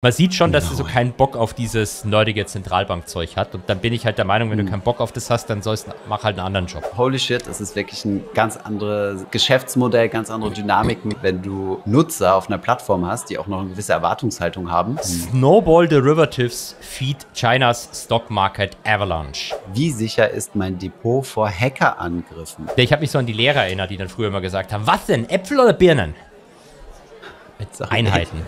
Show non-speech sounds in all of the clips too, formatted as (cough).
man sieht schon, dass sie so keinen Bock auf dieses nerdige Zentralbankzeug hat. Und dann bin ich halt der Meinung, wenn du hm. keinen Bock auf das hast, dann sollst mach halt einen anderen Job. Holy shit, das ist wirklich ein ganz anderes Geschäftsmodell, ganz andere Dynamiken, wenn du Nutzer auf einer Plattform hast, die auch noch eine gewisse Erwartungshaltung haben. Hm. Snowball Derivatives feed Chinas Stock Market Avalanche. Wie sicher ist mein Depot vor Hackerangriffen? Ich habe mich so an die Lehrer erinnert, die dann früher immer gesagt haben, was denn, Äpfel oder Birnen? Einheiten.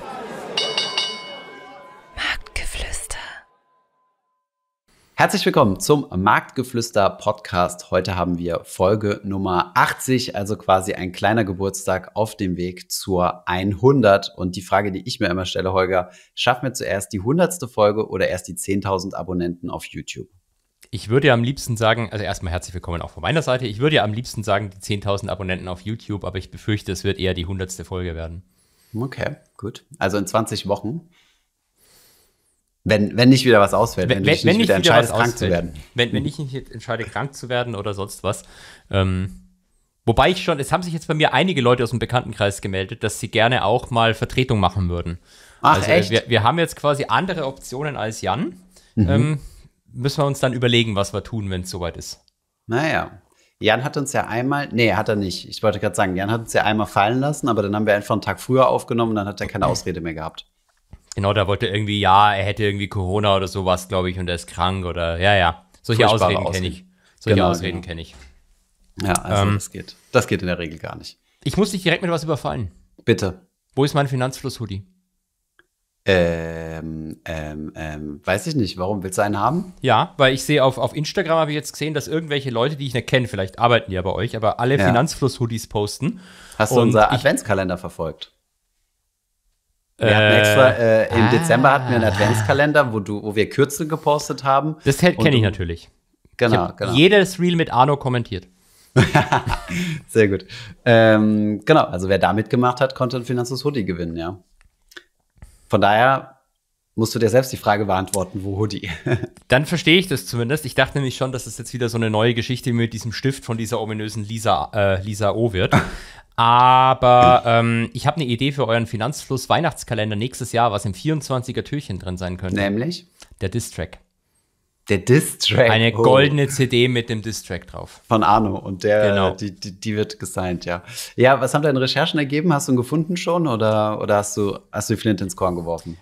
Herzlich willkommen zum Marktgeflüster Podcast. Heute haben wir Folge Nummer 80, also quasi ein kleiner Geburtstag auf dem Weg zur 100. Und die Frage, die ich mir immer stelle, Holger, schaffen wir zuerst die 100. Folge oder erst die 10.000 Abonnenten auf YouTube? Ich würde ja am liebsten sagen, also erstmal herzlich willkommen auch von meiner Seite. Ich würde ja am liebsten sagen, die 10.000 Abonnenten auf YouTube, aber ich befürchte, es wird eher die 100. Folge werden. Okay, gut. Also in 20 Wochen. Wenn, wenn nicht wieder was ausfällt, wenn, wenn, wenn du dich nicht wieder entscheidest, krank zu werden. Wenn, wenn ich nicht entscheide, krank zu werden oder sonst was. Ähm, wobei ich schon, es haben sich jetzt bei mir einige Leute aus dem Bekanntenkreis gemeldet, dass sie gerne auch mal Vertretung machen würden. Ach, also, äh, echt? Wir, wir haben jetzt quasi andere Optionen als Jan. Mhm. Ähm, müssen wir uns dann überlegen, was wir tun, wenn es soweit ist. Naja. Jan hat uns ja einmal, nee, hat er nicht. Ich wollte gerade sagen, Jan hat uns ja einmal fallen lassen, aber dann haben wir einfach einen Tag früher aufgenommen und dann hat er keine (clears throat) Ausrede mehr gehabt. Genau, da wollte irgendwie, ja, er hätte irgendwie Corona oder sowas, glaube ich, und er ist krank oder, ja, ja. Solche Furchtbare Ausreden kenne ich. Solche genau, Ausreden genau. kenne ich. Ja, also ähm, das geht. Das geht in der Regel gar nicht. Ich muss dich direkt mit was überfallen. Bitte. Wo ist mein Finanzfluss-Hoodie? Ähm, ähm, ähm, weiß ich nicht. Warum willst du einen haben? Ja, weil ich sehe auf, auf Instagram habe ich jetzt gesehen, dass irgendwelche Leute, die ich nicht kenne, vielleicht arbeiten ja bei euch, aber alle ja. Finanzfluss-Hoodies posten. Hast du unser Adventskalender verfolgt? Wir hatten extra, äh, äh, im ah. Dezember hatten wir einen Adventskalender, wo, du, wo wir Kürzel gepostet haben. Das kenne ich natürlich. Genau, ich genau. Jedes Reel mit Arno kommentiert. (laughs) Sehr gut. Ähm, genau, also wer da mitgemacht hat, konnte ein Finanzus Hoodie gewinnen, ja. Von daher musst du dir selbst die Frage beantworten, wo Hoodie? (laughs) Dann verstehe ich das zumindest. Ich dachte nämlich schon, dass es das jetzt wieder so eine neue Geschichte mit diesem Stift von dieser ominösen Lisa, äh, Lisa O wird. Aber ähm, ich habe eine Idee für euren Finanzfluss Weihnachtskalender nächstes Jahr, was im 24er Türchen drin sein könnte. Nämlich? Der Distrack. Der Distrack. Eine oh. goldene CD mit dem Distrack drauf. Von Arno. Und der, genau. die, die, die, wird gesigned, ja. Ja, was haben deine Recherchen ergeben? Hast du ihn gefunden schon oder, oder hast, du, hast du die Flinte ins Korn geworfen?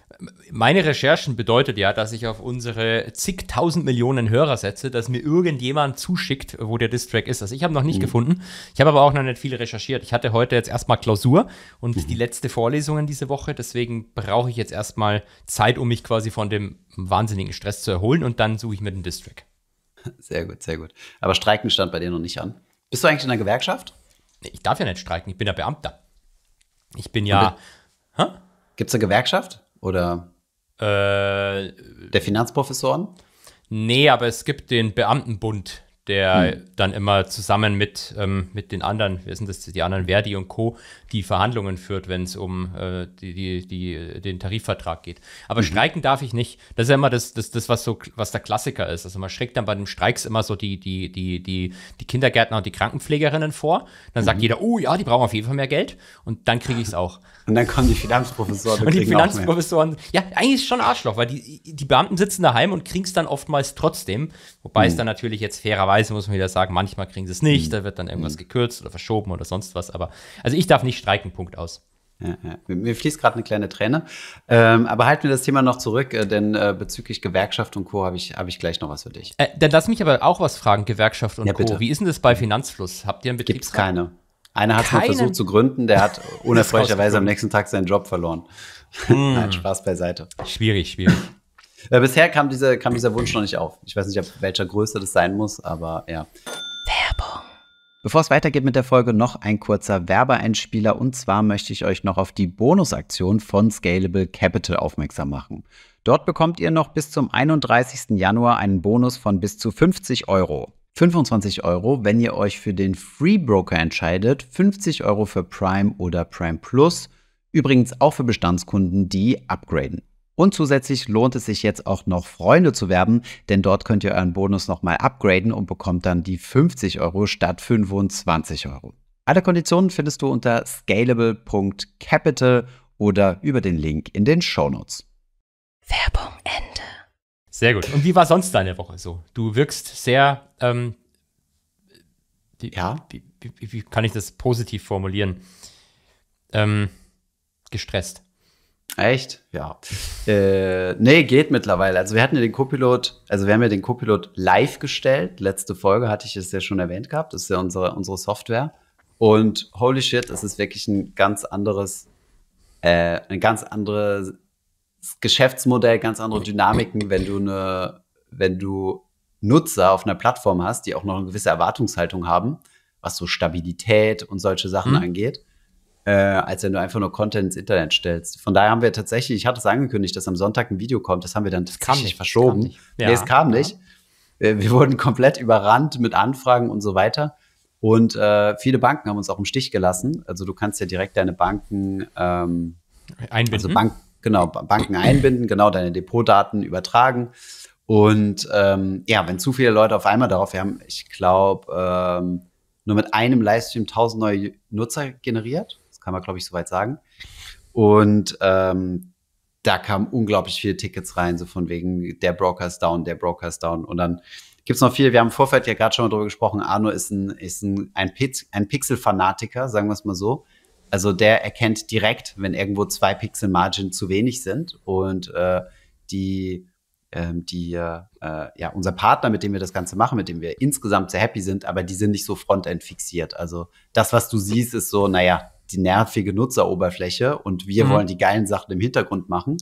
meine Recherchen bedeutet ja, dass ich auf unsere zigtausend Millionen Hörer setze, dass mir irgendjemand zuschickt, wo der Distrack ist. Also ich habe noch nicht mhm. gefunden. Ich habe aber auch noch nicht viel recherchiert. Ich hatte heute jetzt erstmal Klausur und mhm. die letzte Vorlesung in diese Woche. Deswegen brauche ich jetzt erstmal Zeit, um mich quasi von dem wahnsinnigen Stress zu erholen und dann suche ich mir den Distrack. Sehr gut, sehr gut. Aber Streiken stand bei dir noch nicht an. Bist du eigentlich in der Gewerkschaft? Ich darf ja nicht streiken, ich bin ja Beamter. Ich bin ja. Gibt es eine Gewerkschaft? Oder äh, der Finanzprofessoren? Nee, aber es gibt den Beamtenbund der hm. dann immer zusammen mit, ähm, mit den anderen, wir sind das, die anderen Verdi und Co., die Verhandlungen führt, wenn es um äh, die, die, die, äh, den Tarifvertrag geht. Aber mhm. streiken darf ich nicht. Das ist ja immer das, das, das was, so, was der Klassiker ist. Also man schreckt dann bei den Streiks immer so die, die, die, die, die Kindergärtner und die Krankenpflegerinnen vor. Dann mhm. sagt jeder, oh ja, die brauchen auf jeden Fall mehr Geld. Und dann kriege ich es auch. Und dann kommen die Finanzprofessoren. (laughs) und die Finanzprofessoren, ja, eigentlich ist es schon Arschloch, weil die, die Beamten sitzen daheim und kriegen es dann oftmals trotzdem. Wobei mhm. es dann natürlich jetzt fairerweise Weise muss man wieder sagen, manchmal kriegen sie es nicht, mhm. da wird dann irgendwas mhm. gekürzt oder verschoben oder sonst was. Aber also ich darf nicht streiken, Punkt aus. Ja, ja. Mir fließt gerade eine kleine Träne. Ähm, aber halten wir das Thema noch zurück, äh, denn äh, bezüglich Gewerkschaft und Co. habe ich, hab ich gleich noch was für dich. Äh, dann lass mich aber auch was fragen, Gewerkschaft und ja, Co. Wie ist denn das bei Finanzfluss? Habt ihr einen Betrieb? Gibt's keine. Einer hat mal versucht zu gründen, der hat (laughs) unerfreulicherweise am nächsten Tag seinen Job verloren. Hm. (laughs) Nein, Spaß beiseite. Schwierig, schwierig. Äh, bisher kam, diese, kam dieser Wunsch noch nicht auf. Ich weiß nicht, ab welcher Größe das sein muss, aber ja. Werbung. Bevor es weitergeht mit der Folge, noch ein kurzer Werbeeinspieler. Und zwar möchte ich euch noch auf die Bonusaktion von Scalable Capital aufmerksam machen. Dort bekommt ihr noch bis zum 31. Januar einen Bonus von bis zu 50 Euro. 25 Euro, wenn ihr euch für den Free Broker entscheidet, 50 Euro für Prime oder Prime Plus. Übrigens auch für Bestandskunden, die upgraden. Und zusätzlich lohnt es sich jetzt auch noch Freunde zu werben, denn dort könnt ihr euren Bonus nochmal upgraden und bekommt dann die 50 Euro statt 25 Euro. Alle Konditionen findest du unter scalable.capital oder über den Link in den Shownotes. Werbung Ende. Sehr gut. Und wie war sonst deine Woche so? Du wirkst sehr, ähm, wie, ja. Wie, wie, wie, kann ich das positiv formulieren? Ähm, gestresst. Echt? Ja. Äh, nee, geht mittlerweile. Also wir hatten ja den Copilot, also wir haben ja den Copilot live gestellt. Letzte Folge hatte ich es ja schon erwähnt gehabt. Das ist ja unsere, unsere Software. Und holy shit, es ist wirklich ein ganz anderes, äh, ein ganz anderes Geschäftsmodell, ganz andere Dynamiken, wenn du eine, wenn du Nutzer auf einer Plattform hast, die auch noch eine gewisse Erwartungshaltung haben, was so Stabilität und solche Sachen mhm. angeht äh, als wenn du einfach nur Content ins Internet stellst. Von daher haben wir tatsächlich, ich hatte es angekündigt, dass am Sonntag ein Video kommt, das haben wir dann das tatsächlich nicht, verschoben. Kam nicht. Ja, nee, es kam ja. nicht. Äh, wir wurden komplett überrannt mit Anfragen und so weiter. Und äh, viele Banken haben uns auch im Stich gelassen. Also du kannst ja direkt deine Banken ähm, einbinden. Also Bank, genau, Banken einbinden, genau, deine Depotdaten übertragen. Und ähm, ja, wenn zu viele Leute auf einmal darauf, wir haben, ich glaube, ähm, nur mit einem Livestream 1000 neue Nutzer generiert kann man, glaube ich, soweit sagen. Und ähm, da kamen unglaublich viele Tickets rein, so von wegen der Broker ist down, der Broker ist down. Und dann gibt es noch viel. wir haben im Vorfeld ja gerade schon mal drüber gesprochen, Arno ist ein, ist ein, ein, ein Pixel-Fanatiker, sagen wir es mal so. Also der erkennt direkt, wenn irgendwo zwei Pixel Margin zu wenig sind und äh, die, ähm, die äh, ja unser Partner, mit dem wir das Ganze machen, mit dem wir insgesamt sehr happy sind, aber die sind nicht so frontend fixiert. Also das, was du siehst, ist so, naja, die nervige Nutzeroberfläche und wir mhm. wollen die geilen Sachen im Hintergrund machen.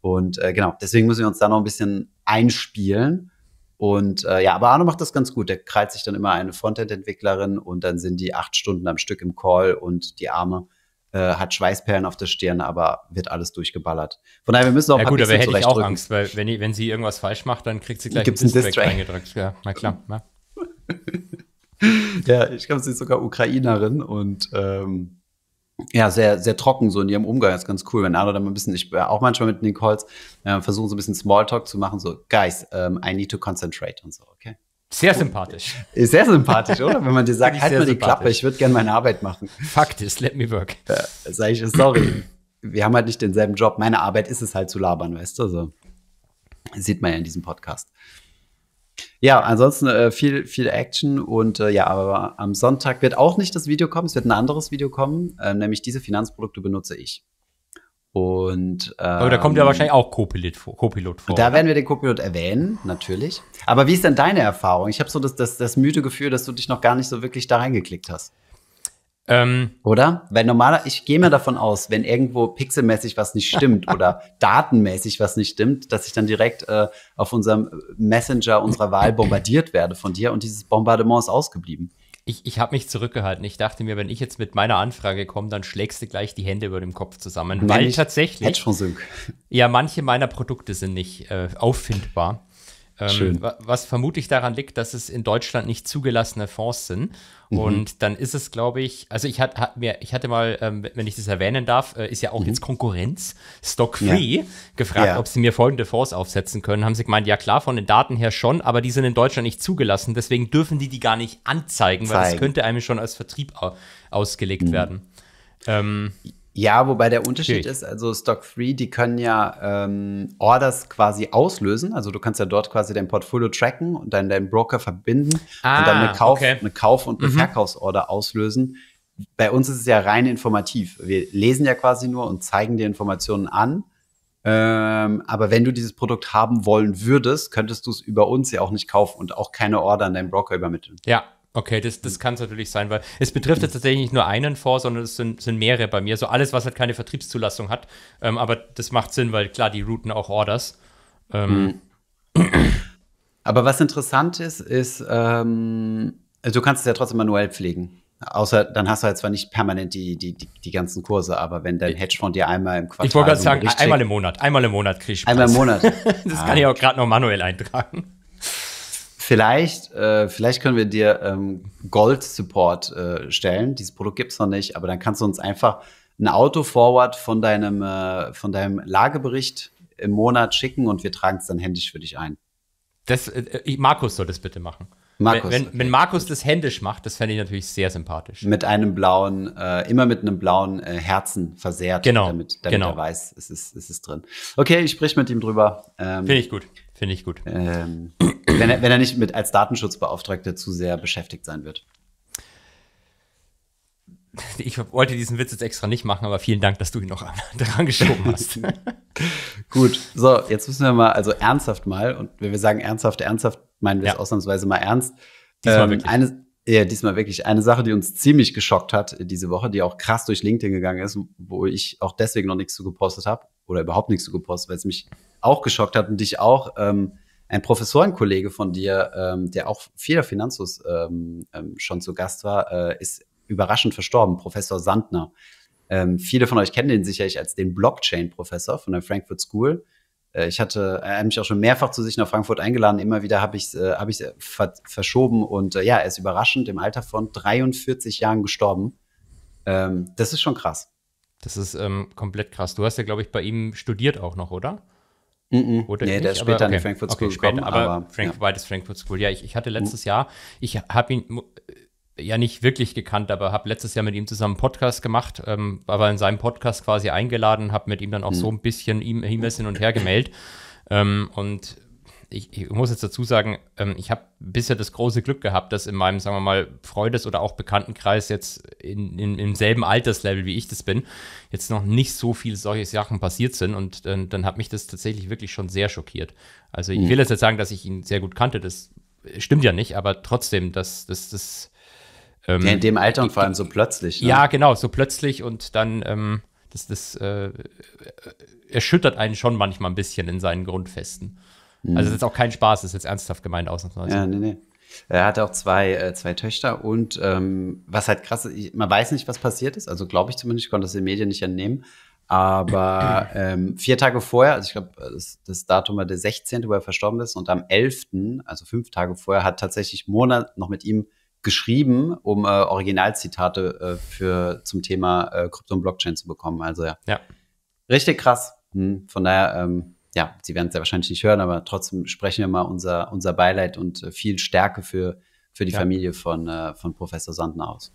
Und äh, genau, deswegen müssen wir uns da noch ein bisschen einspielen. Und äh, ja, aber Arno macht das ganz gut. Der kreit sich dann immer eine Frontend-Entwicklerin und dann sind die acht Stunden am Stück im Call und die Arme äh, hat Schweißperlen auf der Stirn, aber wird alles durchgeballert. Von daher, wir müssen auch. Ja, gut, aber hätte ich auch Angst, weil wenn, die, wenn sie irgendwas falsch macht, dann kriegt sie gleich Gibt's einen Distrack eingedrückt. Ja, na klar. (laughs) Na. ja, ich glaube, sie ist sogar Ukrainerin und ähm, ja, sehr, sehr trocken so in ihrem Umgang. Das ist ganz cool, wenn andere dann mal ein bisschen, ich auch manchmal mit den Calls, äh, versuchen so ein bisschen Smalltalk zu machen, so, guys, um, ähm, I need to concentrate und so, okay? Sehr sympathisch. Ist sehr sympathisch, oder? Wenn man dir sagt, halt mal die Klappe, ich würde gerne meine Arbeit machen. Fakt ist, let me work. Ja, sag ich, sorry, wir haben halt nicht denselben Job. Meine Arbeit ist es halt zu labern, weißt du? So. sieht man ja in diesem Podcast. Ja, ansonsten äh, viel, viel Action und äh, ja, aber am Sonntag wird auch nicht das Video kommen, es wird ein anderes Video kommen, äh, nämlich diese Finanzprodukte benutze ich. Und, ähm, aber da kommt ja ähm, wahrscheinlich auch Copilot vor. Copilot vor da oder? werden wir den Copilot erwähnen, natürlich. Aber wie ist denn deine Erfahrung? Ich habe so das, das, das müde Gefühl, dass du dich noch gar nicht so wirklich da reingeklickt hast. Ähm, oder? Weil normaler, ich gehe mir davon aus, wenn irgendwo pixelmäßig was nicht stimmt (laughs) oder datenmäßig was nicht stimmt, dass ich dann direkt äh, auf unserem Messenger unserer Wahl bombardiert werde von dir und dieses Bombardement ist ausgeblieben. Ich, ich habe mich zurückgehalten. Ich dachte mir, wenn ich jetzt mit meiner Anfrage komme, dann schlägst du gleich die Hände über dem Kopf zusammen. Nämlich weil tatsächlich. Ja, manche meiner Produkte sind nicht äh, auffindbar. Ähm, Schön. Ähm, was vermutlich daran liegt, dass es in Deutschland nicht zugelassene Fonds sind. Mhm. Und dann ist es, glaube ich, also ich, hat, hat mir, ich hatte mal, ähm, wenn ich das erwähnen darf, äh, ist ja auch mhm. jetzt Konkurrenz, Stock-Free, ja. gefragt, ja. ob sie mir folgende Fonds aufsetzen können. Haben sie gemeint, ja klar, von den Daten her schon, aber die sind in Deutschland nicht zugelassen. Deswegen dürfen die die gar nicht anzeigen, Zeigen. weil das könnte einem schon als Vertrieb ausgelegt mhm. werden. Ähm, ja, wobei der Unterschied Schwierig. ist, also Stock 3, die können ja ähm, Orders quasi auslösen. Also du kannst ja dort quasi dein Portfolio tracken und dann deinen Broker verbinden ah, und dann eine ah, Kauf-, okay. eine Kauf und eine mhm. Verkaufsorder auslösen. Bei uns ist es ja rein informativ. Wir lesen ja quasi nur und zeigen dir Informationen an. Ähm, aber wenn du dieses Produkt haben wollen würdest, könntest du es über uns ja auch nicht kaufen und auch keine Order an deinen Broker übermitteln. Ja, Okay, das, das hm. kann es natürlich sein, weil es betrifft jetzt hm. tatsächlich nicht nur einen Fonds, sondern es sind, sind mehrere bei mir. So alles, was halt keine Vertriebszulassung hat. Ähm, aber das macht Sinn, weil klar, die routen auch Orders. Ähm. Hm. Aber was interessant ist, ist, ähm, du kannst es ja trotzdem manuell pflegen. Außer dann hast du halt zwar nicht permanent die, die, die, die ganzen Kurse, aber wenn dein Hedgefonds dir einmal im Quartal. Ich wollte gerade sagen, einmal im Monat, einmal im Monat kriege ich Einmal im Monat. (laughs) das ah. kann ich ah. auch gerade noch manuell eintragen. Vielleicht, äh, vielleicht können wir dir ähm, Gold-Support äh, stellen. Dieses Produkt gibt es noch nicht, aber dann kannst du uns einfach ein Auto-Forward von deinem, äh, von deinem Lagebericht im Monat schicken und wir tragen es dann händisch für dich ein. Das, äh, äh, ich, Markus soll das bitte machen. Markus. Wenn, wenn, wenn Markus das händisch macht, das fände ich natürlich sehr sympathisch. Mit einem blauen, äh, immer mit einem blauen äh, Herzen versehrt, genau, damit, damit genau. er weiß, es ist, es ist drin. Okay, ich sprich mit ihm drüber. Ähm, Finde ich gut. Finde ich gut. Ähm, wenn, er, wenn er nicht mit als Datenschutzbeauftragter zu sehr beschäftigt sein wird. Ich wollte diesen Witz jetzt extra nicht machen, aber vielen Dank, dass du ihn noch (laughs) dran geschoben hast. (laughs) Gut, so, jetzt müssen wir mal, also ernsthaft mal, und wenn wir sagen ernsthaft, ernsthaft, meinen wir ja. es ausnahmsweise mal ernst. Diesmal ähm, wirklich. Eine, ja, diesmal wirklich eine Sache, die uns ziemlich geschockt hat äh, diese Woche, die auch krass durch LinkedIn gegangen ist, wo ich auch deswegen noch nichts zu gepostet habe oder überhaupt nichts zu gepostet, weil es mich auch geschockt hat und dich auch. Ähm, ein Professorenkollege von dir, ähm, der auch vieler Finanzus ähm, ähm, schon zu Gast war, äh, ist überraschend verstorben, Professor Sandner. Ähm, viele von euch kennen den sicherlich als den Blockchain-Professor von der Frankfurt School. Äh, ich hatte er mich auch schon mehrfach zu sich nach Frankfurt eingeladen. Immer wieder habe ich es äh, hab ver verschoben. Und äh, ja, er ist überraschend im Alter von 43 Jahren gestorben. Ähm, das ist schon krass. Das ist ähm, komplett krass. Du hast ja, glaube ich, bei ihm studiert auch noch, oder? Mm -mm. Oder nee, der ist später aber, okay. an die Frankfurt School okay, später, gekommen. aber, aber Frank, ja. Frankfurt School. Ja, ich, ich hatte mhm. letztes Jahr, ich habe ihn ja nicht wirklich gekannt, aber habe letztes Jahr mit ihm zusammen einen Podcast gemacht, ähm, aber in seinem Podcast quasi eingeladen, habe mit ihm dann auch mhm. so ein bisschen E-Mails hin und her gemeldet. Ähm, und ich, ich, muss jetzt dazu sagen, ähm, ich habe bisher das große Glück gehabt, dass in meinem, sagen wir mal, Freundes- oder auch Bekanntenkreis jetzt in, in, im selben Alterslevel, wie ich das bin, jetzt noch nicht so viele solche Sachen passiert sind. Und äh, dann hat mich das tatsächlich wirklich schon sehr schockiert. Also ich mhm. will jetzt nicht sagen, dass ich ihn sehr gut kannte, das stimmt ja nicht, aber trotzdem, dass das, das ähm, in dem Alter und vor allem so plötzlich. Ne? Ja, genau, so plötzlich und dann, ähm, das, das äh, äh erschüttert einen schon manchmal ein bisschen in seinen Grundfesten. Also mhm. Also, das ist auch kein Spaß, das ist jetzt ernsthaft gemeint, ausnahmsweise. Ja, nee, nee. Er hat auch zwei, äh, zwei Töchter und ähm, was halt krass ist, man weiß nicht, was passiert ist, also glaube ich zumindest, ich konnte das den Medien nicht entnehmen, aber (clears throat) ähm, vier Tage vorher, also ich glaube, äh, das, das, Datum war der 16., wo er verstorben ist und am 11., also fünf Tage vorher, hat tatsächlich Mona noch mit ihm geschrieben, um äh, Originalzitate äh, für zum Thema äh, Krypto und Blockchain zu bekommen. Also ja. ja. Richtig krass. Hm, von daher, ähm, ja, Sie werden es ja wahrscheinlich nicht hören, aber trotzdem sprechen wir mal unser, unser Beileid und äh, viel Stärke für, für die ja. Familie von, äh, von Professor Sandner aus.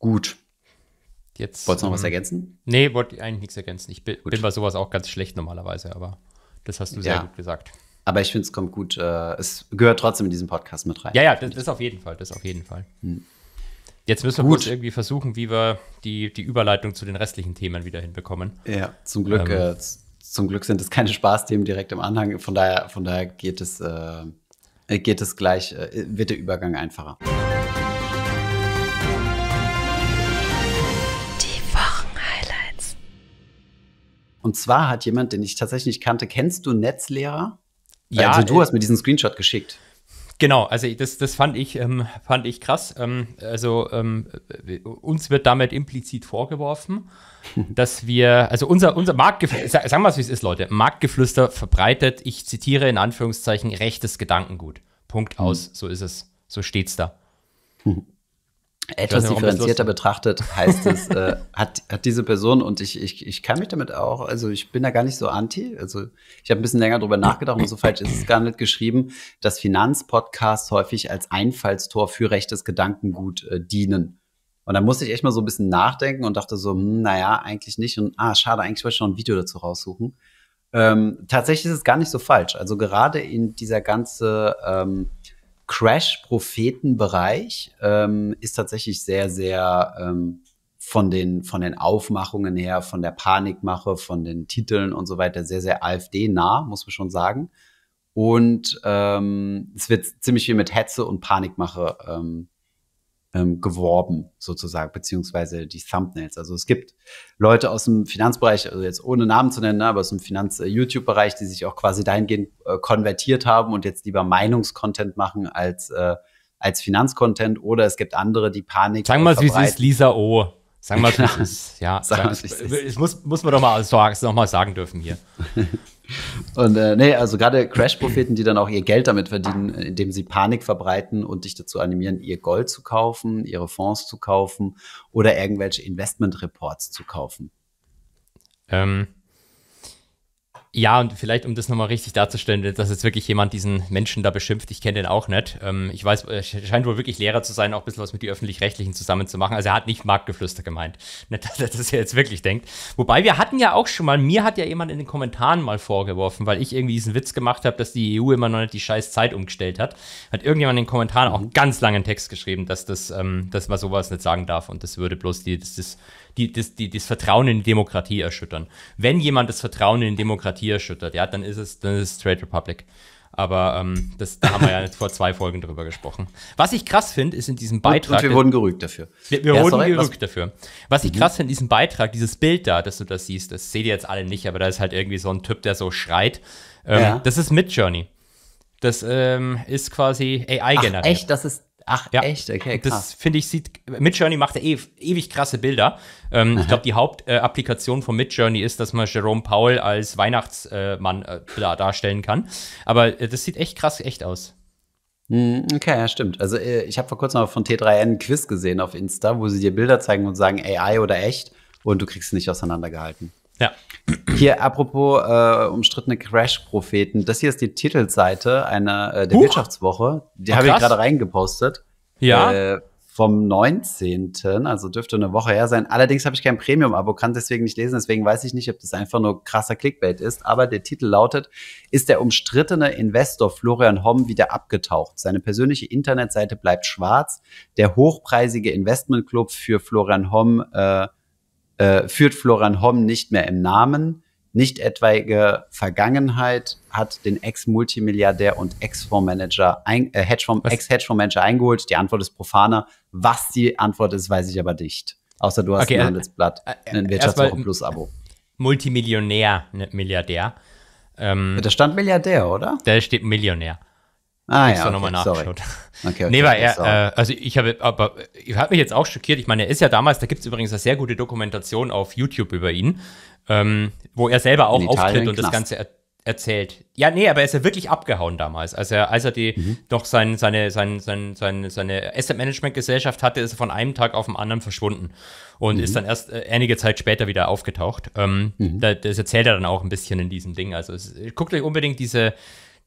Gut. Jetzt, Wolltest du noch ähm, was ergänzen? Nee, wollte eigentlich nichts ergänzen. Ich bin, bin bei sowas auch ganz schlecht normalerweise, aber das hast du sehr ja. gut gesagt. Aber ich finde, es kommt gut. Äh, es gehört trotzdem in diesen Podcast mit rein. Ja, ja, das, das auf jeden Fall. Das auf jeden Fall. Hm. Jetzt müssen wir gut. irgendwie versuchen, wie wir die, die Überleitung zu den restlichen Themen wieder hinbekommen. Ja, zum Glück, ähm, äh, zum Glück sind es keine Spaßthemen direkt im Anhang. Von daher, von daher geht es, äh, äh geht es gleich, äh, wird der Übergang einfacher. Die Wochenhighlights. Und zwar hat jemand, den ich tatsächlich nicht kannte, kennst du Netzlehrer? Ja, also du äh, hast mir diesen Screenshot geschickt. Genau, also das, das fand, ich, ähm, fand ich krass. Ähm, also ähm, äh, uns wird damit implizit vorgeworfen, (laughs) dass wir, also unser, unser Marktgeflüster, sagen wir es wie es ist, Leute, Marktgeflüster verbreitet, ich zitiere in Anführungszeichen, rechtes Gedankengut. Punkt aus, mhm. so ist es, so steht's da. Mhm. (laughs) etwas differenzierter betrachtet, heißt es, (laughs) äh, hat, hat diese Person und ich, ich, ich kann mich damit auch, also ich bin da gar nicht so anti. Also ich habe ein bisschen länger drüber nachgedacht und so falsch ist es gar nicht geschrieben, dass Finanzpodcasts häufig als Einfallstor für rechtes Gedankengut äh, dienen. Und da musste ich echt mal so ein bisschen nachdenken und dachte so, hm, naja, eigentlich nicht. Und ah, schade, eigentlich wollte ich noch ein Video dazu raussuchen. Ähm, tatsächlich ist es gar nicht so falsch. Also gerade in dieser ganze ähm, crash propheten bereich ähm, ist tatsächlich sehr, sehr ähm, von den, von den Aufmachungen her, von der Panikmache, von den Titeln und so weiter sehr, sehr AfD-nah, muss man schon sagen. Und ähm, es wird ziemlich viel mit Hetze und Panikmache ähm, ähm, geworben, sozusagen, beziehungsweise die Thumbnails. Also es gibt Leute aus dem Finanzbereich, also jetzt ohne Namen zu nennen, ne, aber aus dem Finanz-YouTube-Bereich, äh, die sich auch quasi dahingehend äh, konvertiert haben und jetzt lieber Meinungskontent machen als, äh, als Finanzcontent. Oder es gibt andere, die Panik. Sagen wir mal, wie es ist, Lisa O. Sagen wir mal, ist, ja, sagen, ich, ich, ich, muss, muss man doch mal also nochmal sagen dürfen hier. (laughs) und äh, nee, also gerade Crash-Propheten, die dann auch ihr Geld damit verdienen, äh, indem sie Panik verbreiten und dich dazu animieren, ihr Gold zu kaufen, ihre Fonds zu kaufen oder irgendwelche Investment-Reports zu kaufen. Ähm, ja, und vielleicht, um das nochmal richtig darzustellen, dass jetzt wirklich jemand diesen Menschen da beschimpft, ich kenne den auch nicht. Ähm, ich weiß, er äh, scheint wohl wirklich Lehrer zu sein, auch ein bisschen was mit die Öffentlich-Rechtlichen zusammen zu machen. Also er hat nicht Marktgeflüster gemeint, (laughs) nicht, dass er das jetzt wirklich denkt. Wobei wir hatten ja auch schon mal, mir hat ja jemand in den Kommentaren mal vorgeworfen, weil ich irgendwie diesen Witz gemacht habe, dass die EU immer noch nicht die scheiß Zeit umgestellt hat, hat irgendjemand in den Kommentaren auch mhm. einen ganz langen Text geschrieben, dass, das, ähm, dass man sowas nicht sagen darf und das würde bloß die, das, das die, das, die, das Vertrauen in die Demokratie erschüttern. Wenn jemand das Vertrauen in die Demokratie erschüttert, ja, dann ist es, dann ist es Trade Republic. Aber ähm, das, da haben wir ja (laughs) vor zwei Folgen drüber gesprochen. Was ich krass finde, ist in diesem Beitrag. Und, und wir wurden gerügt dafür. Wir, wir ja, wurden sorry, gerügt was? dafür. Was ich mhm. krass finde in diesem Beitrag, dieses Bild da, dass du das siehst, das seht ihr jetzt alle nicht, aber da ist halt irgendwie so ein Typ, der so schreit. Ähm, ja. Das ist Midjourney. Das ähm, ist quasi AI generiert. echt, das ist Ach, ja. echt? Okay, krass. Das finde ich, sieht, Midjourney macht ja e ewig krasse Bilder. Ähm, ich glaube, die Hauptapplikation äh, von Midjourney ist, dass man Jerome Powell als Weihnachtsmann äh, äh, darstellen kann. Aber äh, das sieht echt krass echt aus. Hm, okay, ja, stimmt. Also äh, ich habe vor kurzem auch von T3N ein Quiz gesehen auf Insta, wo sie dir Bilder zeigen und sagen AI oder echt und du kriegst es nicht auseinandergehalten. Ja. Hier, apropos äh, umstrittene Crash-Propheten, das hier ist die Titelseite einer äh, der Huch. Wirtschaftswoche. Die habe ich gerade reingepostet. Ja. Äh, vom 19. Also dürfte eine Woche her sein. Allerdings habe ich kein Premium-Abo, kann deswegen nicht lesen. Deswegen weiß ich nicht, ob das einfach nur krasser Clickbait ist. Aber der Titel lautet, ist der umstrittene Investor Florian Homm wieder abgetaucht? Seine persönliche Internetseite bleibt schwarz. Der hochpreisige Investmentclub für Florian Homm äh, äh, führt Florian Homm nicht mehr im Namen. Nicht etwaige Vergangenheit hat den Ex-Multimilliardär und Ex-Fondsmanager, äh, Ex-Hedgefondsmanager eingeholt. Die Antwort ist profaner. Was die Antwort ist, weiß ich aber nicht. Außer du hast okay, ein äh, Handelsblatt, äh, ein Wirtschaftswoche Plus Abo. Multimillionär, ne, Milliardär. Ähm, da stand Milliardär, oder? Da steht Millionär. Ah ich ja, okay, nochmal nachgeschaut. Sorry. Okay, okay, nee, weil er, äh, also ich habe, aber ich habe mich jetzt auch schockiert. Ich meine, er ist ja damals, da gibt es übrigens eine sehr gute Dokumentation auf YouTube über ihn, ähm, wo er selber auch auftritt und das Ganze er erzählt. Ja, nee, aber er ist ja wirklich abgehauen damals. Als er, als er die mhm. doch sein, seine, sein, sein, seine, seine Asset Management Gesellschaft hatte, ist er von einem Tag auf den anderen verschwunden und mhm. ist dann erst äh, einige Zeit später wieder aufgetaucht. Ähm, mhm. da, das erzählt er dann auch ein bisschen in diesem Ding. Also es, guckt euch unbedingt diese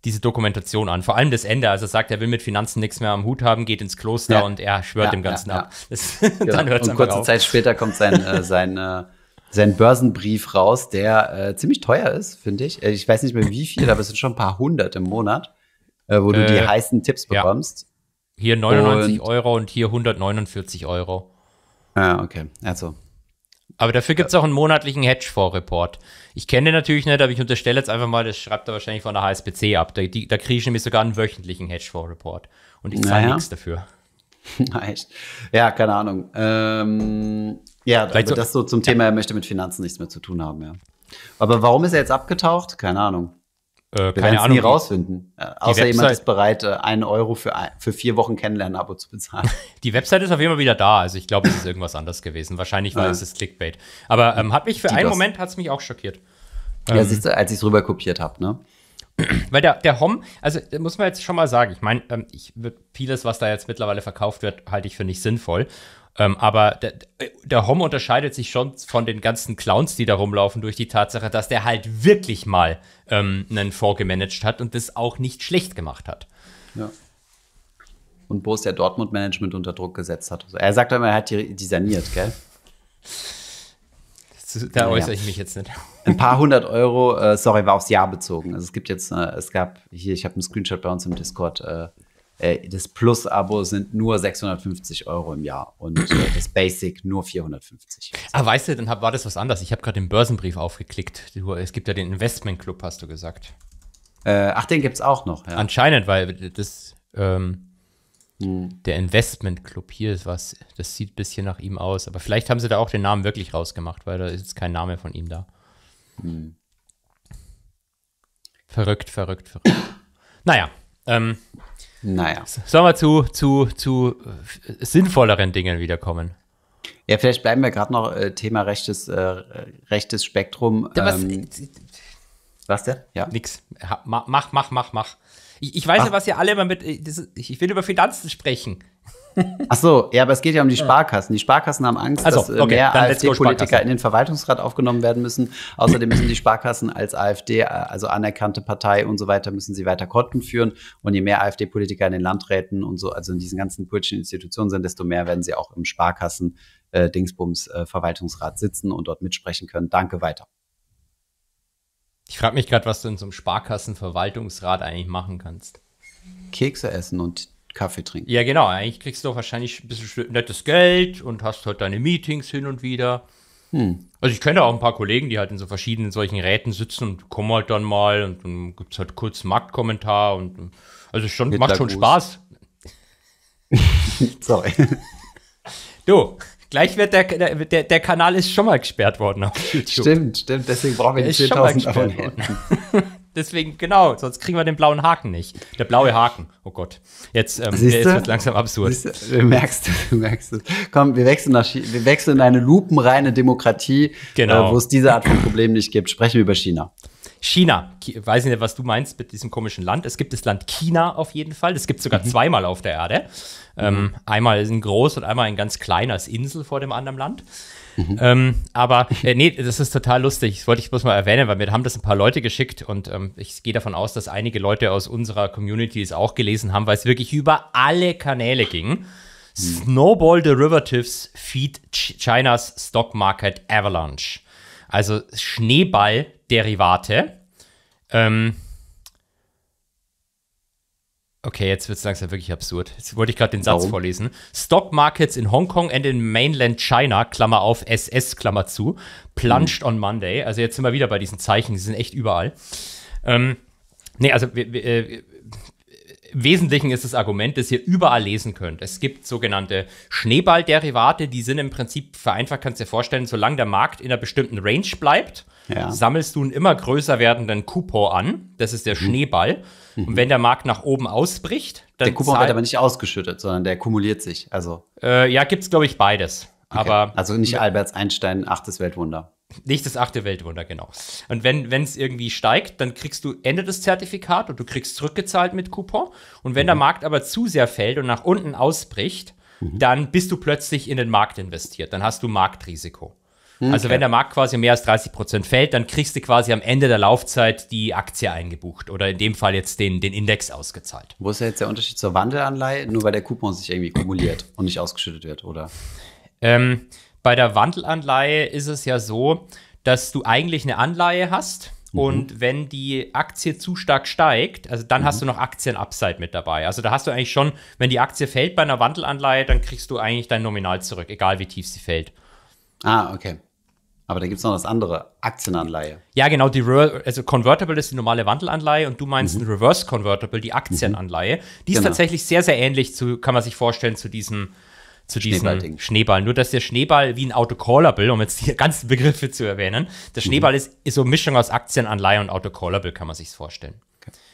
diese Dokumentation an. Vor allem das Ende, also er sagt, er will mit Finanzen nichts mehr am Hut haben, geht ins Kloster ja. und er schwört ja, dem Ganzen ja, ab. Das, (laughs) genau. dann hört's und kurze auf. Zeit später kommt sein, äh, sein, äh, sein Börsenbrief raus, der äh, ziemlich teuer ist, finde ich. Äh, ich weiß nicht mehr wie viel, aber es sind schon ein paar hundert im Monat, äh, wo du die äh, heißen Tipps bekommst. Hier 99 und Euro und hier 149 Euro. Ah, okay. Also, aber dafür gibt es auch einen monatlichen Hedgefonds-Report. Ich kenne den natürlich nicht, aber ich unterstelle jetzt einfach mal, das schreibt er wahrscheinlich von der HSBC ab. Da, da kriege ich nämlich sogar einen wöchentlichen Hedgefonds-Report. Und ich zahle naja. nichts dafür. (laughs) Nice. Ja, keine Ahnung. Ähm, ja, Vielleicht aber so, das so zum Thema, er möchte mit Finanzen nichts mehr zu tun haben, ja. Aber warum ist er jetzt abgetaucht? Keine Ahnung. Äh, Wir keine Ahnung. nie rausfinden. Äh, außer Website, jemand ist bereit, äh, einen Euro für, ein, für vier Wochen Kennenlernen-Abo zu bezahlen. (laughs) Die Website ist auf jeden Fall wieder da. Also ich glaube, es ist irgendwas anders gewesen. Wahrscheinlich war es das Clickbait. Aber ähm, hat mich für Die einen was. Moment es mich auch schockiert. Ähm, ja, siehst du, als ich es rüber kopiert habe, ne? (clears throat) Weil der, der Hom, also muss man jetzt schon mal sagen, ich meine, ähm, vieles, was da jetzt mittlerweile verkauft wird, halte ich für nicht sinnvoll. Ähm, aber der, der Homme unterscheidet sich schon von den ganzen Clowns, die da rumlaufen, durch die Tatsache, dass der halt wirklich mal ähm, einen Fonds gemanagt hat und das auch nicht schlecht gemacht hat. Ja. Und wo der Dortmund Management unter Druck gesetzt hat. Also, er sagt immer, er hat die, die saniert, gell? da äußere ich mich jetzt nicht. Ein paar hundert Euro, äh, sorry, war aufs Jahr bezogen. Also es gibt jetzt, äh, es gab hier, ich habe einen Screenshot bei uns im Discord, äh, äh, das Plus-Abo sind nur 650 Euro im Jahr und äh, (clears throat) das Basic nur 450. Ah, weißt du, dann hab, war das was anderes. Ich habe gerade den Börsenbrief aufgeklickt. Du, es gibt ja den Investment Club, hast du gesagt. Äh, ach, den gibt es auch noch. Ja. Anscheinend, weil das ähm, hm. der Investment Club hier ist was, das sieht ein bisschen nach ihm aus. Aber vielleicht haben sie da auch den Namen wirklich rausgemacht, weil da ist jetzt kein Name von ihm da. Hm. Verrückt, verrückt, verrückt. naja, ähm, naja. Sollen wir zu, zu, zu äh, sinnvolleren Dingen wiederkommen? Ja, vielleicht bleiben wir gerade noch äh, Thema rechtes, äh, rechtes Spektrum. Ja, was, ähm, äh, was denn? Ja. Nix. Ha, mach, mach, mach, mach. Ich, ich weiß Ach. ja, was ihr alle immer mit. Äh, das, ich will über Finanzen sprechen. Ach so, ja, aber es geht ja um die Sparkassen. Die Sparkassen haben Angst, also, dass äh, okay, mehr AfD-Politiker in den Verwaltungsrat aufgenommen werden müssen. Außerdem müssen die Sparkassen als AfD, äh, also anerkannte Partei und so weiter, müssen sie weiter Konten führen. Und je mehr AfD-Politiker in den Landräten und so, also in diesen ganzen politischen Institutionen sind, desto mehr werden sie auch im Sparkassen äh, Dingsbums Verwaltungsrat sitzen und dort mitsprechen können. Danke, weiter. Ich frage mich gerade, was du in so einem Sparkassenverwaltungsrat eigentlich machen kannst. Kekse essen und Kaffee trinken. Ja, genau. Eigentlich kriegst du doch wahrscheinlich ein bisschen nettes Geld und hast halt deine Meetings hin und wieder. Hm. Also ich kenne auch ein paar Kollegen, die halt in so verschiedenen solchen Räten sitzen und kommen halt dann mal und dann gibt es halt kurz Marktkommentar und also schon, macht schon Spaß. (laughs) Sorry. Du, gleich wird der, der, der Kanal ist schon mal gesperrt worden auf YouTube. Stimmt, stimmt, deswegen brauchen wir die 10.000 Abonnenten. Deswegen, genau, sonst kriegen wir den blauen Haken nicht. Der blaue Haken. Oh Gott. Jetzt ähm, ist langsam absurd. Du merkst, du merkst es. Komm, wir wechseln, nach, wir wechseln in eine lupenreine Demokratie, äh, genau. äh, wo es diese Art von Problemen nicht gibt. Sprechen wir über China. China, ich weiß nicht, was du meinst mit diesem komischen Land. Es gibt das Land China auf jeden Fall. Es gibt sogar mhm. zweimal auf der Erde. Ähm, mhm. einmal ein groß und einmal ein ganz kleines Insel vor dem anderen Land. Mhm. Ähm, aber äh, nee, das ist total lustig. Das wollte ich bloß mal erwähnen, weil wir haben das ein paar Leute geschickt und ähm, ich gehe davon aus, dass einige Leute aus unserer Community es auch gelesen haben, weil es wirklich über alle Kanäle ging. Mhm. Snowball Derivatives feed China's Stock Market Avalanche. Also Schneeball-Derivate. Ähm, Okay, jetzt wird es langsam wirklich absurd. Jetzt wollte ich gerade den Satz Warum? vorlesen. Stock Markets in Hongkong and in Mainland China, Klammer auf, SS, Klammer zu, plunged mhm. on Monday. Also jetzt sind wir wieder bei diesen Zeichen, die sind echt überall. Ähm, nee, also wir, wir, äh, Wesentlichen ist das Argument, das ihr überall lesen könnt. Es gibt sogenannte Schneeballderivate, die sind im Prinzip, vereinfacht kannst du dir vorstellen, solange der Markt in einer bestimmten Range bleibt, ja. sammelst du einen immer größer werdenden Coupon an. Das ist der mhm. Schneeball. Mhm. Und wenn der Markt nach oben ausbricht, dann. Der Coupon wird aber nicht ausgeschüttet, sondern der kumuliert sich. Also. Äh, ja, gibt es, glaube ich, beides. Okay. Aber also nicht ne Albert Einstein, achtes Weltwunder. Nicht das achte Weltwunder, genau. Und wenn es irgendwie steigt, dann kriegst du Ende das Zertifikat und du kriegst zurückgezahlt mit Coupon. Und wenn mhm. der Markt aber zu sehr fällt und nach unten ausbricht, mhm. dann bist du plötzlich in den Markt investiert. Dann hast du Marktrisiko. Okay. Hm, also wenn der Markt quasi mehr als 30 Prozent fällt, dann kriegst du quasi am Ende der Laufzeit die Aktie eingebucht oder in dem Fall jetzt den, den Index ausgezahlt. Wo ist jetzt der Unterschied zur Wandelanleihe? Nur weil der Coupon sich irgendwie kumuliert und nicht ausgeschüttet wird, oder? Ähm, bei der Wandelanleihe ist es ja so, dass du eigentlich eine Anleihe hast. Mhm. Und wenn die Aktie zu stark steigt, also dann mhm. hast du noch Aktien-Upside mit dabei. Also da hast du eigentlich schon, wenn die Aktie fällt bei einer Wandelanleihe, dann kriegst du eigentlich dein Nominal zurück, egal wie tief sie fällt. Ah, okay. Aber da gibt es noch das andere, Aktienanleihe. Ja, genau, die Re also Convertible ist die normale Wandelanleihe und du meinst mhm. ein Reverse Convertible, die mhm. Aktienanleihe. Die ist genau. tatsächlich sehr, sehr ähnlich zu, kann man sich vorstellen, zu diesem zu diesem Schneeball. Nur, dass der Schneeball wie ein Autocallable, um jetzt die ganzen Begriffe zu erwähnen, der mhm. Schneeball mhm. ist, ist so eine Mischung aus Aktienanleihe und Autocallable, kann man sich vorstellen.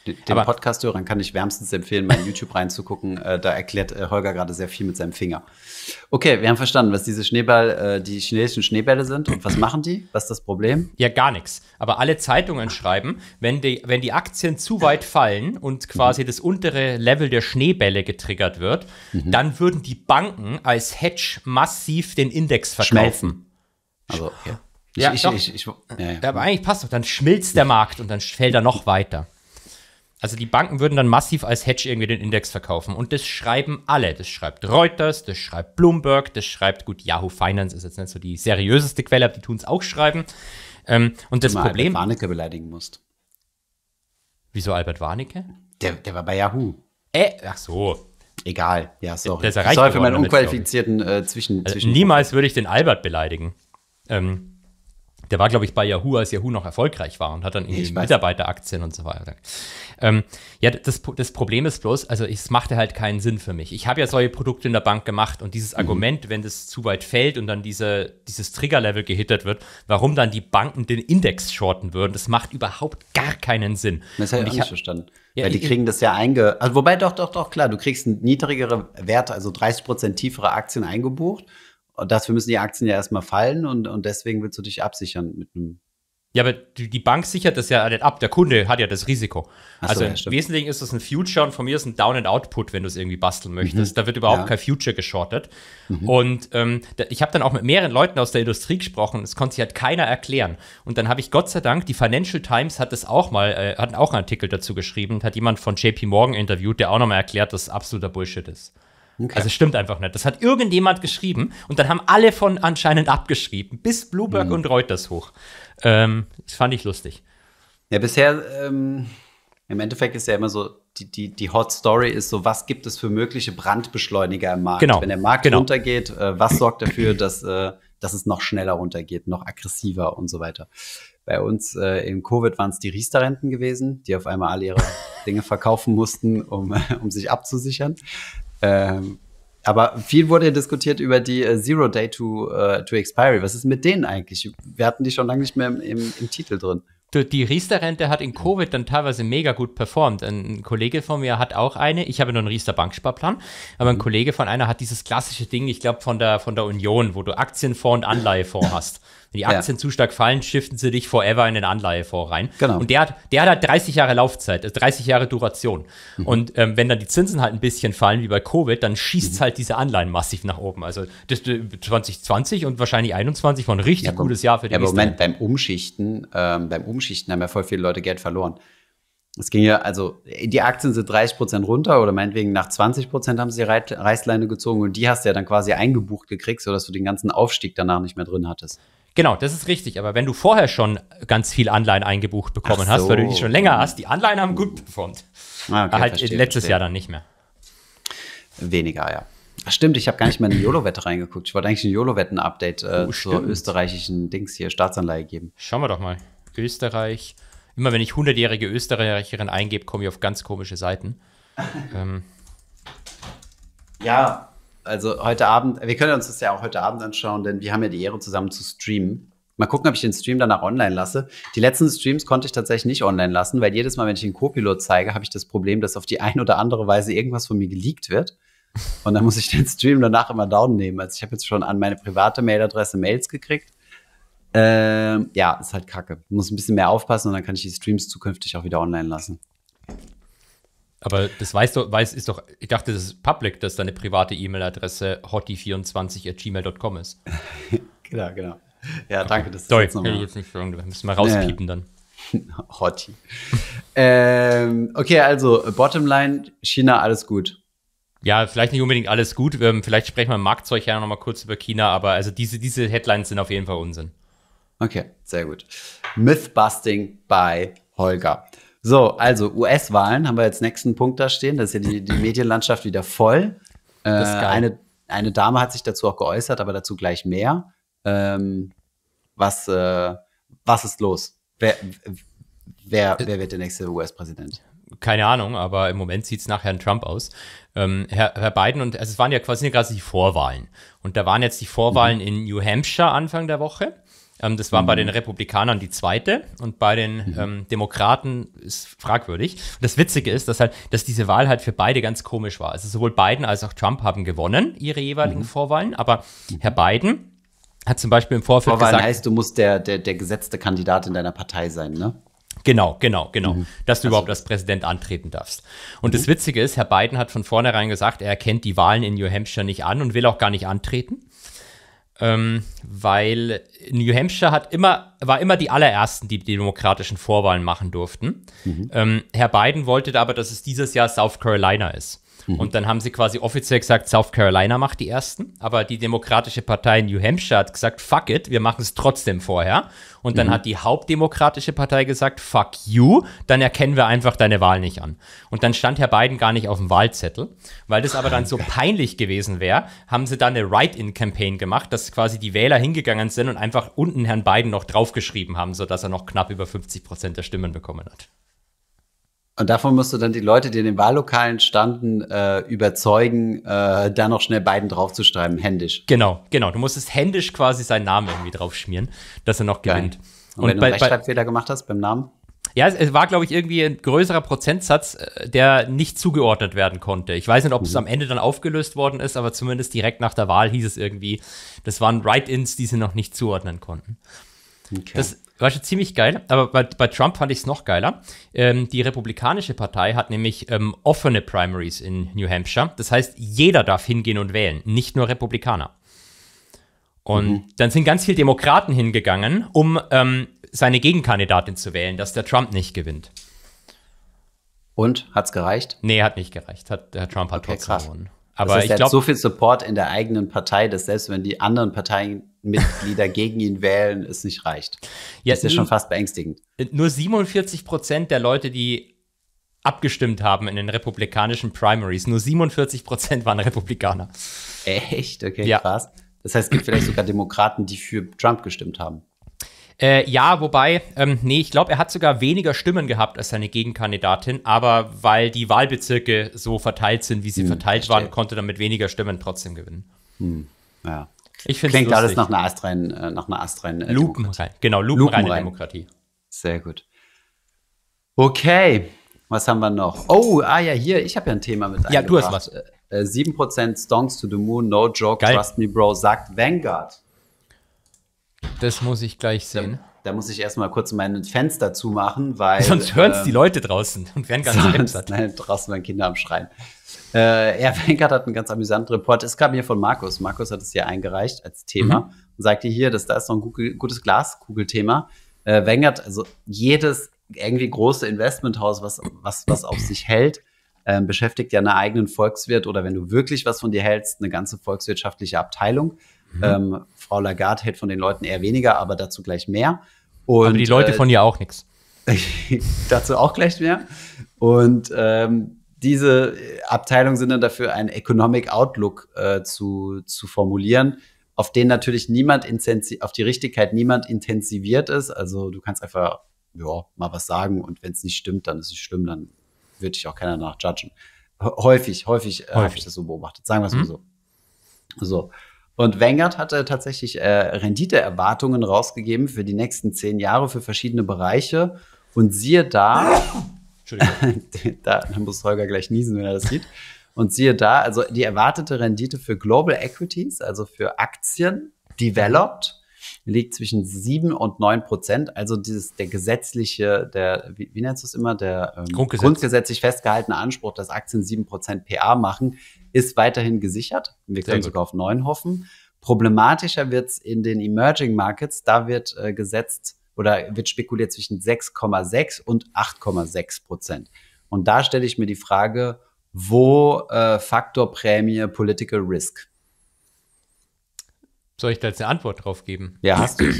Den, den Podcast-Hörern kann ich wärmstens empfehlen, mal YouTube reinzugucken. Äh, da erklärt äh, Holger gerade sehr viel mit seinem Finger. Okay, wir haben verstanden, was diese Schneeball, äh, die chinesischen Schneebälle sind und was machen die? Was ist das Problem? Ja, gar nichts. Aber alle Zeitungen schreiben, wenn die, wenn die Aktien zu weit fallen und quasi mhm. das untere Level der Schneebälle getriggert wird, mhm. dann würden die Banken als Hedge massiv den Index verkaufen. Schmelzen. Also, okay. Ich, ja, ich, doch. Ich, ja, ja. Aber eigentlich passt doch, dann schmilzt der Markt und dann fällt er noch weiter. Also die Banken würden dann massiv als Hedge irgendwie den Index verkaufen. Und das schreiben alle. Das schreibt Reuters, das schreibt Bloomberg, das schreibt, gut, Yahoo Finance ist jetzt nicht so die seriöseste Quelle, aber die tun es auch schreiben. Ähm, und das Mal Problem. Albert Warnecke beleidigen musst. Wieso Albert Warnecke? Der, der war bei Yahoo. Äh, ach so. Egal, ja, sorry. Das, das sorry für meinen unqualifizierten äh, Zwischen, also, Zwischen. Niemals würde ich den Albert beleidigen. Ähm, der war, glaube ich, bei Yahoo, als Yahoo noch erfolgreich war und hat dann irgendwie Mitarbeiteraktien und so weiter. Ähm, ja, das, das, Problem ist bloß, also es machte halt keinen Sinn für mich. Ich habe ja solche Produkte in der Bank gemacht und dieses mhm. Argument, wenn das zu weit fällt und dann diese, dieses Triggerlevel gehittert wird, warum dann die Banken den Index shorten würden, das macht überhaupt gar keinen Sinn. Das habe ich nicht verstanden. Ja, Weil die kriegen das ja einge... Also, wobei, doch, doch, doch, klar, du kriegst niedrigere Werte, also 30% tiefere Aktien eingebucht und dafür müssen die Aktien ja erstmal fallen und, und deswegen willst du dich absichern mit einem. Ja, aber die Bank sichert das ja nicht ab. Der Kunde hat ja das Risiko. So, also ja, im Wesentlichen ist das ein Future und von mir ist ein Down and Output, wenn du es irgendwie basteln mhm. möchtest. Mhm. Da wird überhaupt ja. kein Future geschortet. Mhm. Und ähm, ich habe dann auch mit mehreren Leuten aus der Industrie gesprochen. Das konnte sich halt keiner erklären. Und dann habe ich Gott sei Dank, die Financial Times hat das auch mal, äh, hat auch einen Artikel dazu geschrieben. Hat jemand von JP Morgan interviewt, der auch nochmal erklärt, dass es absoluter Bullshit ist. Okay. Also stimmt einfach nicht. Das hat irgendjemand geschrieben und dann haben alle von anscheinend abgeschrieben, bis Bloomberg mhm. und Reuters hoch. Ähm, das fand ich lustig. Ja, bisher, ähm, im Endeffekt ist ja immer so, die, die, die Hot Story ist so, was gibt es für mögliche Brandbeschleuniger im Markt? Genau. Wenn der Markt genau. runtergeht, äh, was sorgt dafür, dass, äh, dass es noch schneller runtergeht, noch aggressiver und so weiter? Bei uns äh, in Covid waren es die Riester-Renten gewesen, die auf einmal alle ihre (laughs) Dinge verkaufen mussten, um, (laughs) um sich abzusichern. Ähm, aber viel wurde ja diskutiert über die äh, Zero Day to, äh, to Expiry. Was ist mit denen eigentlich? Wir hatten die schon lange nicht mehr im, im, im Titel drin die Riester-Rente hat in Covid dann teilweise mega gut performt. Ein Kollege von mir hat auch eine. Ich habe nur einen Riester-Banksparplan, aber ein mhm. Kollege von einer hat dieses klassische Ding, ich glaube, von der, von der Union, wo du Aktienfonds und Anleihefonds hast. Wenn die Aktien ja. zu stark fallen, shiften sie dich forever in den Anleihefonds rein. Genau. Und der hat, der hat halt 30 Jahre Laufzeit, 30 also Jahre Duration. Mhm. Und ähm, wenn dann die Zinsen halt ein bisschen fallen, wie bei Covid, dann schießt mhm. halt diese Anleihen massiv nach oben. Also das, 2020 äh, und wahrscheinlich 2021 war ein richtig ja, gutes Jahr für die ja, aber Moment, beim Umschichten, ähm, beim Umschichten Mittelschichten haben ja voll viele Leute Geld verloren. Es ging ja, also die Aktien sind 30 Prozent runter oder meinetwegen nach 20 Prozent haben sie die Reißleine gezogen und die hast du ja dann quasi eingebucht gekriegt, sodass du den ganzen Aufstieg danach nicht mehr drin hattest. Genau, das ist richtig. Aber wenn du vorher schon ganz viel Anleihen eingebucht bekommen so. hast, weil du die schon länger hast, die Anleihen haben gut performt. Ah, okay, halt verstehe, letztes verstehe. Jahr dann nicht mehr. Weniger, ja. stimmt, ich habe gar nicht mehr in die YOLO-Wette reingeguckt. Ich wollte eigentlich ein YOLO-Wetten-Update äh, oh, zur österreichischen Dings hier, Staatsanleihe geben. Schauen wir doch mal. Österreich. Immer wenn ich 100-jährige Österreicherin eingebe, komme ich auf ganz komische Seiten. (laughs) ähm. Ja, also heute Abend, wir können uns das ja auch heute Abend anschauen, denn wir haben ja die Ehre, zusammen zu streamen. Mal gucken, ob ich den Stream danach online lasse. Die letzten Streams konnte ich tatsächlich nicht online lassen, weil jedes Mal, wenn ich den Co-Pilot zeige, habe ich das Problem, dass auf die eine oder andere Weise irgendwas von mir geleakt wird. Und dann muss ich den Stream danach immer down nehmen. Also ich habe jetzt schon an meine private Mailadresse Mails gekriegt ähm, ja, ist halt kacke. Muss ein bisschen mehr aufpassen und dann kann ich die Streams zukünftig auch wieder online lassen. Aber das weiß doch, weiß ist doch, ich dachte, das ist public, dass deine private E-Mail-Adresse hotty24.gmail.com ist. (laughs) genau, genau. Ja, okay. danke, das Sorry, ist jetzt kann ich jetzt nicht Wir müssen mal rauspiepen ja. dann. (laughs) Hotty. ähm, okay, also, Bottomline, China, alles gut. Ja, vielleicht nicht unbedingt alles gut. Ähm, vielleicht sprechen wir im Marktzeug ja nochmal kurz über China, aber also diese, diese Headlines sind auf jeden Fall Unsinn. Okay, sehr gut. Mythbusting bei Holger. So, also US-Wahlen haben wir jetzt nächsten Punkt da stehen. Das ist ja die, die Medienlandschaft wieder voll. Äh, eine, eine Dame hat sich dazu auch geäußert, aber dazu gleich mehr. Ähm, was, äh, was ist los? Wer, wer, äh, wer wird der nächste US-Präsident? keine Ahnung, aber im Moment sieht es nach Herrn Trump aus. Ähm, Herr, Herr, Biden und also es waren ja quasi gerade die Vorwahlen. Und da waren jetzt die Vorwahlen mhm. in New Hampshire Anfang der Woche. Ähm, das war mhm. bei den mhm. Republikanern die zweite und bei den mhm. ähm, Demokraten ist fragwürdig. Und das Witzige ist, dass halt, dass diese Wahl halt für beide ganz komisch war. Also sowohl Biden als auch Trump haben gewonnen, ihre jeweiligen mhm. Vorwahlen, aber mhm. Herr Biden hat zum Beispiel im Vorfeld Vorwahlen gesagt. heißt, du musst der, der, der gesetzte Kandidat in deiner Partei sein, ne? Genau, genau, genau. Mhm. Dass du also, überhaupt als Präsident antreten darfst. Und mhm. das Witzige ist, Herr Biden hat von vornherein gesagt, er erkennt die Wahlen in New Hampshire nicht an und will auch gar nicht antreten ähm, weil New Hampshire hat immer, war immer die allerersten, die die demokratischen Vorwahlen machen durften. Mhm. Ähm, Herr Biden wollte aber, dass es dieses Jahr South Carolina ist. Mhm. Und dann haben sie quasi offiziell gesagt, South Carolina macht die ersten. Aber die Demokratische Partei New Hampshire hat gesagt, fuck it, wir machen es trotzdem vorher. Und dann mhm. hat die Hauptdemokratische Partei gesagt, fuck you, dann erkennen wir einfach deine Wahl nicht an. Und dann stand Herr Biden gar nicht auf dem Wahlzettel. Weil das aber dann so peinlich gewesen wäre, haben sie dann eine Write-in-Campaign gemacht, dass quasi die Wähler hingegangen sind und einfach unten Herrn Biden noch draufgeschrieben haben, sodass er noch knapp über 50 Prozent der Stimmen bekommen hat. Und davon musst du dann die Leute, die in den Wahllokalen standen, äh, überzeugen, äh, da noch schnell beiden draufzuschreiben, händisch. Genau, genau. Du musstest händisch quasi seinen Namen irgendwie draufschmieren, dass er noch gewinnt. Geil. Und, Und wenn bei, du einen Rechtschreibfehler gemacht hast beim Namen? Ja, es, war, glaube ich, irgendwie ein größerer Prozentsatz, äh, der nicht zugeordnet werden konnte. Ich weiß nicht, ob es mhm. am Ende dann aufgelöst worden ist, aber zumindest direkt nach der Wahl hieß es irgendwie, das waren Write-ins, die sie noch nicht zuordnen konnten. Okay. Das, war schon ziemlich geil, aber bei, bei Trump fand ich es noch geiler. Ähm, die Republikanische Partei hat nämlich ähm, offene Primaries in New Hampshire. Das heißt, jeder darf hingehen und wählen, nicht nur Republikaner. Und mhm. dann sind ganz viele Demokraten hingegangen, um ähm, seine Gegenkandidatin zu wählen, dass der Trump nicht gewinnt. Und? Hat's gereicht? Nee, hat nicht gereicht. Hat, der Trump hat okay, trotzdem gewonnen. Aber das heißt, ich glaube, so viel Support in der eigenen Partei, dass selbst wenn die anderen Parteienmitglieder (laughs) gegen ihn wählen, es nicht reicht. Ja, das ist schon fast beängstigend. Nur 47 Prozent der Leute, die abgestimmt haben in den republikanischen Primaries, nur 47 Prozent waren Republikaner. Echt? Okay, ja. krass. Das heißt, es gibt vielleicht sogar Demokraten, die für Trump gestimmt haben. Äh, ja, wobei, ähm, nee, ich glaube, er hat sogar weniger Stimmen gehabt als seine Gegenkandidatin, aber weil die Wahlbezirke so verteilt sind, wie sie hm, verteilt verstehe. waren, konnte er mit weniger Stimmen trotzdem gewinnen. Hm, ja. Ich Klingt lustig. alles nach einer astreinen, äh, nach einer Astrein äh, rein. Genau, lupenreine Lupenrein. Demokratie. Sehr gut. Okay, was haben wir noch? Oh, ah ja, hier, ich habe ja ein Thema mit Ja, du hast was. 7% äh, äh, Stonks to the Moon, No Joke, Geil. Trust Me Bro, sagt Vanguard. Das muss ich gleich sehen. Da, da muss ich erstmal kurz mein Fenster zumachen, weil. Sonst hören es ähm, die Leute draußen (laughs) und werden ganz sonst, Nein, draußen waren Kinder am Schreien. Äh, ja, Wenkert hat einen ganz amüsanten Report. Es kam hier von Markus. Markus hat es hier eingereicht als Thema mhm. und sagte hier, dass da ist noch ein gutes Glaskugelthema. Äh, Wenkert, also jedes irgendwie große Investmenthaus, was, was, was auf sich hält, äh, beschäftigt ja einen eigenen Volkswirt oder wenn du wirklich was von dir hältst, eine ganze volkswirtschaftliche Abteilung. Mhm. Ähm, Frau Lagarde hält von den Leuten eher weniger, aber dazu gleich mehr. Und, aber die Leute äh, von ihr auch nichts. (laughs) dazu auch gleich mehr. Und ähm, diese Abteilungen sind dann dafür, einen Economic Outlook äh, zu, zu formulieren, auf den natürlich niemand auf die Richtigkeit niemand intensiviert ist. Also du kannst einfach ja, mal was sagen und wenn es nicht stimmt, dann ist es schlimm, dann wird dich auch keiner nachjudgen. Häufig, häufig, äh, häufig. habe ich das so beobachtet. Sagen wir es mal mhm. so. So. Und Vanguard hatte äh, tatsächlich äh, Renditeerwartungen rausgegeben für die nächsten zehn Jahre für verschiedene Bereiche. Und siehe (laughs) (laughs) da, da muss Holger gleich niesen, wenn er das sieht. Und siehe da, also die erwartete Rendite für Global Equities, also für Aktien, developed, liegt zwischen sieben und neun Prozent. Also dieses, der gesetzliche, der, wie, wie nennst du es immer, der ähm, Grundgesetz. grundgesetzlich festgehaltene Anspruch, dass Aktien sieben Prozent PA machen, ist weiterhin gesichert. Wir können sogar auf 9 hoffen. Problematischer wird es in den Emerging Markets. Da wird äh, gesetzt oder wird spekuliert zwischen 6,6 und 8,6 Prozent. Und da stelle ich mir die Frage, wo äh, Prämie Political Risk? Soll ich da jetzt eine Antwort drauf geben? Ja, hast du.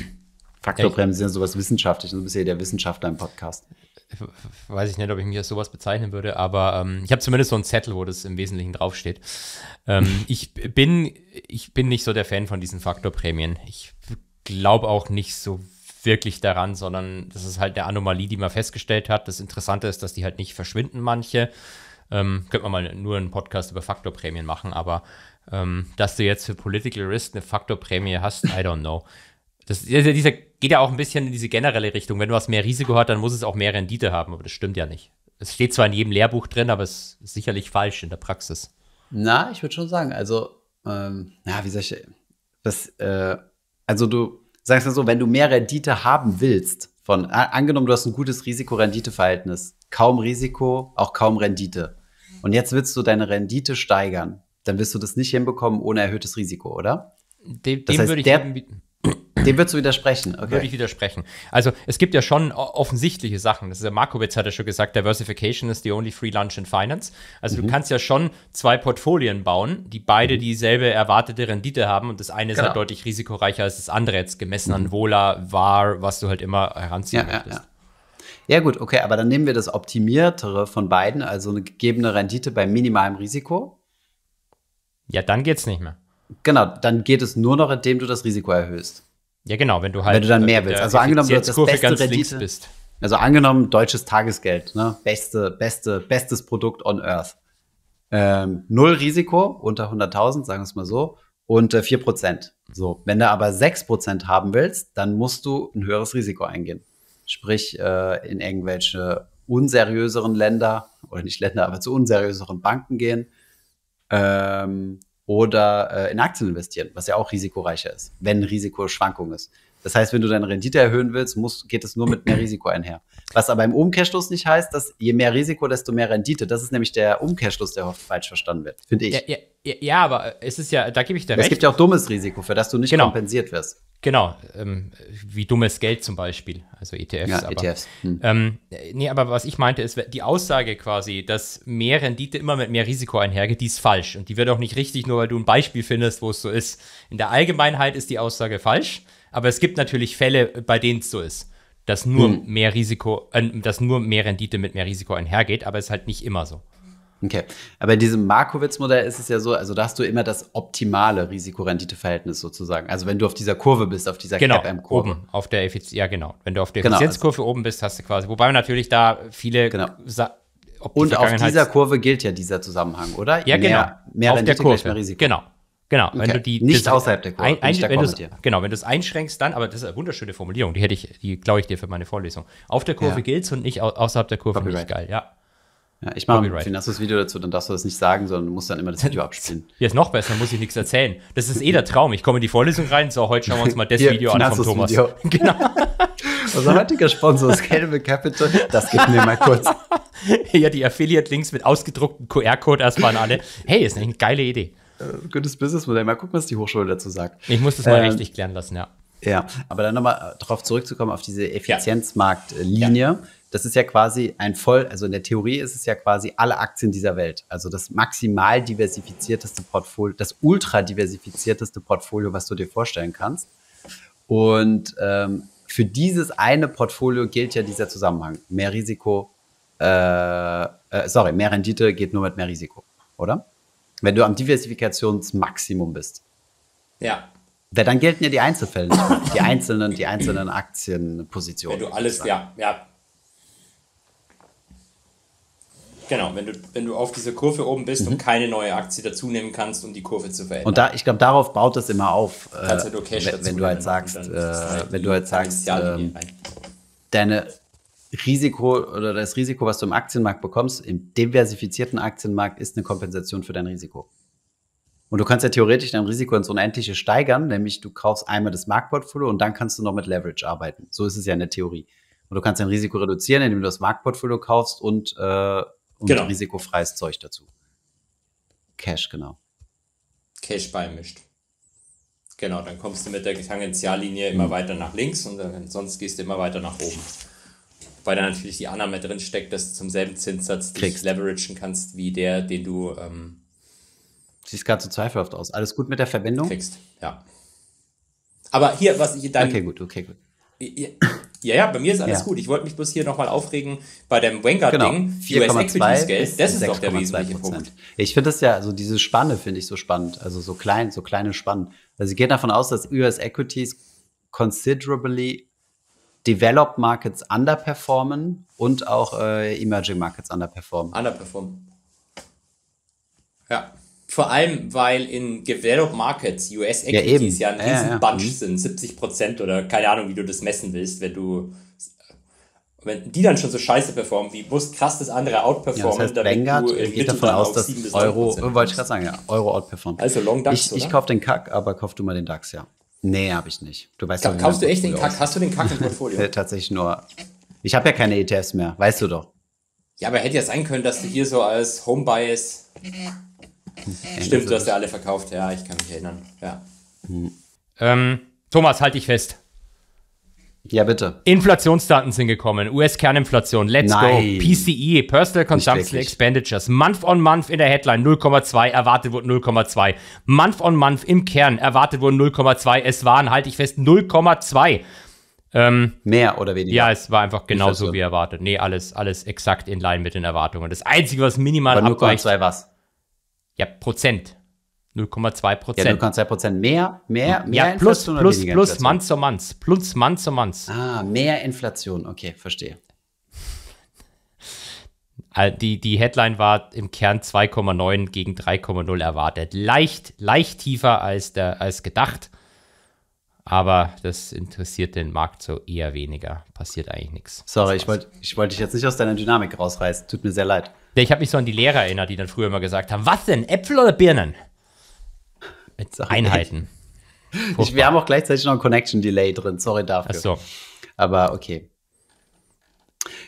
Traktorbremsen ja, sowas wissenschaftlich. Du bist ja der Wissenschaftler im Podcast. Weiß ich nicht, ob ich mich als sowas bezeichnen würde, aber ähm, ich habe zumindest so einen Zettel, wo das im Wesentlichen draufsteht. Ähm, (laughs) ich, bin, ich bin nicht so der Fan von diesen Faktorprämien. Ich glaube auch nicht so wirklich daran, sondern das ist halt eine Anomalie, die man festgestellt hat. Das Interessante ist, dass die halt nicht verschwinden, manche. Ähm, könnte man mal nur einen Podcast über Faktorprämien machen, aber ähm, dass du jetzt für Political Risk eine Faktorprämie hast, I don't know. (laughs) Das, dieser, dieser geht ja auch ein bisschen in diese generelle Richtung. Wenn du was mehr Risiko hast, dann muss es auch mehr Rendite haben, aber das stimmt ja nicht. Es steht zwar in jedem Lehrbuch drin, aber es ist sicherlich falsch in der Praxis. Na, ich würde schon sagen, also, ähm, ja, wie soll ich, das, äh, also du sagst ja so, wenn du mehr Rendite haben willst, von, angenommen, du hast ein gutes Risiko-Rendite-Verhältnis, kaum Risiko, auch kaum Rendite. Und jetzt willst du deine Rendite steigern, dann wirst du das nicht hinbekommen ohne erhöhtes Risiko, oder? Dem, das heißt, würde ich der, dem würdest du widersprechen, okay. Würde ich widersprechen. Also es gibt ja schon offensichtliche Sachen. Das ist ja Markowitz hat ja schon gesagt, Diversification is the only free lunch in finance. Also mhm. du kannst ja schon zwei Portfolien bauen, die beide mhm. dieselbe erwartete Rendite haben und das eine genau. ist halt genau. deutlich risikoreicher als das andere, jetzt gemessen mhm. an Vola, VAR, was du halt immer heranziehen ja, möchtest. Ja, ja. Ja gut, okay, aber dann nehmen wir das Optimiertere von beiden, also eine gegebene Rendite bei minimalem Risiko. Ja, dann geht's nicht mehr. Genau, dann geht es nur noch, indem du das Risiko erhöhst. Ja, genau, wenn du halt. Wenn du dann äh, mehr willst. Also angenommen, du das beste ganz Rendite. bist. Also angenommen, deutsches Tagesgeld, ne? Beste, beste, bestes Produkt on Earth. Ähm, null Risiko unter 100.000, sagen wir es mal so, und äh, 4%. So. Wenn du aber 6% haben willst, dann musst du ein höheres Risiko eingehen. Sprich, äh, in irgendwelche unseriöseren Länder oder nicht Länder, aber zu unseriöseren Banken gehen. Ähm, oder äh, in Aktien investieren, was ja auch risikoreicher ist, wenn Risiko Schwankung ist. Das heißt, wenn du deine Rendite erhöhen willst, musst, geht es nur mit mehr Risiko einher. Was aber im Umkehrschluss nicht heißt, dass je mehr Risiko, desto mehr Rendite. Das ist nämlich der Umkehrschluss, der oft falsch verstanden wird, finde ich. Ja, ja, ja, aber es ist ja, da gebe ich dir recht. Es gibt ja auch dummes Risiko, für das du nicht genau. kompensiert wirst. Genau, ähm, wie dummes Geld zum Beispiel, also ETFs. Ja, aber, ETFs. Hm. Ähm, nee, aber was ich meinte, ist die Aussage quasi, dass mehr Rendite immer mit mehr Risiko einhergeht, die ist falsch. Und die wird auch nicht richtig, nur weil du ein Beispiel findest, wo es so ist. In der Allgemeinheit ist die Aussage falsch. Aber es gibt natürlich Fälle, äh, bei denen es so ist, dass nur hm. mehr Risiko, äh, dass nur mehr Rendite mit mehr Risiko einhergeht, aber es ist halt nicht immer so. Okay. Aber in diesem Markowitz-Modell ist es ja so, also da hast du immer das optimale Risikorendite-Verhältnis sozusagen. Also wenn du auf dieser Kurve bist, auf dieser genau, cap kurve oben, auf der Effizienz, ja genau. Wenn du auf der genau, also Effizienzkurve also oben bist, hast du quasi, wobei natürlich da viele genau. Die Und auf dieser Kurve gilt ja dieser Zusammenhang, oder? Je ja, genau. Mehr, mehr auf Rendite, der Kurve. Mehr Risiko. Genau. Genau, okay. wenn du die nicht das, außerhalb der Kurve. Ein, ein, wenn du genau, wenn du es genau, einschränkst, dann, aber das ist eine wunderschöne Formulierung, die hätte ich, die glaube ich dir für meine Vorlesung. Auf der Kurve ja. gilt's und nicht außerhalb der Kurve Copyright. nicht geil, ja. Ja, ich mache ein finanzes Video dazu, dann darfst du das nicht sagen, sondern musst dann immer das Video abspielen. Hier (laughs) ist noch besser, muss ich nichts erzählen. Das ist eh der Traum. Ich komme in die Vorlesung rein, so heute schauen wir uns mal das Hier, Video an von Thomas. Video. (laughs) (laughs) Genau. Unser heutiger Sponsor ist Cannibal Capital. Das geben mir mal kurz. ja, die Affiliate-Links mit ausgedrucktem QR-Code erstmal an alle. Hey, ist eine geile Idee. Äh, gutes Businessmodell. Mal gucken, was die Hochschule dazu sagt. Ich muss das mal ähm, richtig klären lassen, ja. Ja, aber dann nochmal äh, darauf zurückzukommen, auf diese Effizienzmarktlinie. Ja. Das ist ja quasi ein voll, also in der Theorie ist es ja quasi alle Aktien dieser Welt. Also das maximal diversifizierteste Portfolio, das ultra diversifizierteste Portfolio, was du dir vorstellen kannst. Und ähm, für dieses eine Portfolio gilt ja dieser Zusammenhang. Mehr Risiko, äh, äh, sorry, mehr Rendite geht nur mit mehr Risiko, oder? Wenn du am Diversifikationsmaximum bist. Ja. Weil dann gelten ja die Einzelfälle, die einzelnen, die einzelnen Aktienpositionen. Wenn du alles, ja, ja. Genau, wenn du, wenn du auf dieser Kurve oben bist mhm. und keine neue Aktie dazu nehmen kannst, um die Kurve zu verändern. Und da, ich glaube, darauf baut das immer auf. Äh, halt wenn, wenn, du halt sagst, äh, halt wenn du halt sagst, äh, deine, Risiko oder das Risiko, was du im Aktienmarkt bekommst, im diversifizierten Aktienmarkt ist eine Kompensation für dein Risiko. Und du kannst ja theoretisch dein Risiko ins Unendliche steigern, nämlich du kaufst einmal das Marktportfolio und dann kannst du noch mit Leverage arbeiten. So ist es ja in der Theorie. Und du kannst dein Risiko reduzieren, indem du das Marktportfolio kaufst und, äh, und genau. risikofreies Zeug dazu. Cash, genau. Cash beimischt. Genau, dann kommst du mit der Tangentiallinie immer hm. weiter nach links und dann, sonst gehst du immer weiter nach oben weil da natürlich die Annahme drin steckt, dass du zum selben Zinssatz dich leveragen kannst, wie der, den du. Ähm, Siehst gerade so zweifelhaft aus. Alles gut mit der Verbindung? Kriegst, ja. Aber hier, was ich dann. Okay, gut, okay, gut. Ja, ja, bei mir ist alles ja. gut. Ich wollte mich bloß hier nochmal aufregen bei dem Vanguard-Ding. Genau. US Equities Geld, das ist doch der wesentliche Punkt. Ich finde das ja, also diese Spanne finde ich so spannend. Also so klein, so kleine Spannen. Also sie gehe davon aus, dass US Equities considerably Developed Markets underperformen und auch äh, Emerging Markets underperformen. Underperformen. Ja. Vor allem, weil in Developed Markets US Equities ja, ja ein riesen ja, ja. Mhm. sind, 70 Prozent oder keine Ahnung, wie du das messen willst, wenn du wenn die dann schon so scheiße performen, wie muss krass das andere outperformen, ja, das heißt, damit Vanguard du im geht davon aus, dass Euro, wollte ich gerade sagen, ja, Euro outperformt. Also Long DAX, Ich, ich kaufe den Kack, aber kauf du mal den DAX, ja. Nee, habe ich nicht. Du weißt Ka ja, kaufst du echt den Kack? Hast du den Kack im Portfolio? (laughs) Tatsächlich nur. Ich habe ja keine ETFs mehr, weißt du doch. Ja, aber hätte ja sein können, dass du hier so als Home Bias. Hm. Stimmt, du hast ja alle verkauft. Ja, ich kann mich erinnern. Ja. Hm. Ähm, Thomas, halte dich fest. Ja, bitte. Inflationsdaten sind gekommen. US-Kerninflation, let's Nein. go. PCE, Personal Consumption Expenditures. Month on Month in der Headline 0,2, erwartet wurden 0,2. Month on Month im Kern, erwartet wurden 0,2. Es waren, halte ich fest, 0,2. Ähm, Mehr oder weniger? Ja, es war einfach genauso wie erwartet. Nee, alles, alles exakt in line mit den Erwartungen. Das Einzige, was minimal Aber abweicht. 0,2 was? Ja, Prozent. 0,2 Prozent. Ja, 0,2 Prozent mehr, mehr, mehr ja, plus, Inflation plus, oder plus Month to Month, plus Mann to Month. Ah, mehr Inflation, okay, verstehe. Die, die Headline war im Kern 2,9 gegen 3,0 erwartet. Leicht, leicht tiefer als, der, als gedacht. Aber das interessiert den Markt so eher weniger. Passiert eigentlich nichts. Sorry, ich wollte ich wollt dich jetzt nicht aus deiner Dynamik rausreißen. Tut mir sehr leid. Ich habe mich so an die Lehrer erinnert, die dann früher immer gesagt haben: Was denn? Äpfel oder Birnen? Einheiten. Ich, wir haben auch gleichzeitig noch ein Connection Delay drin. Sorry dafür. Ach so. Aber okay.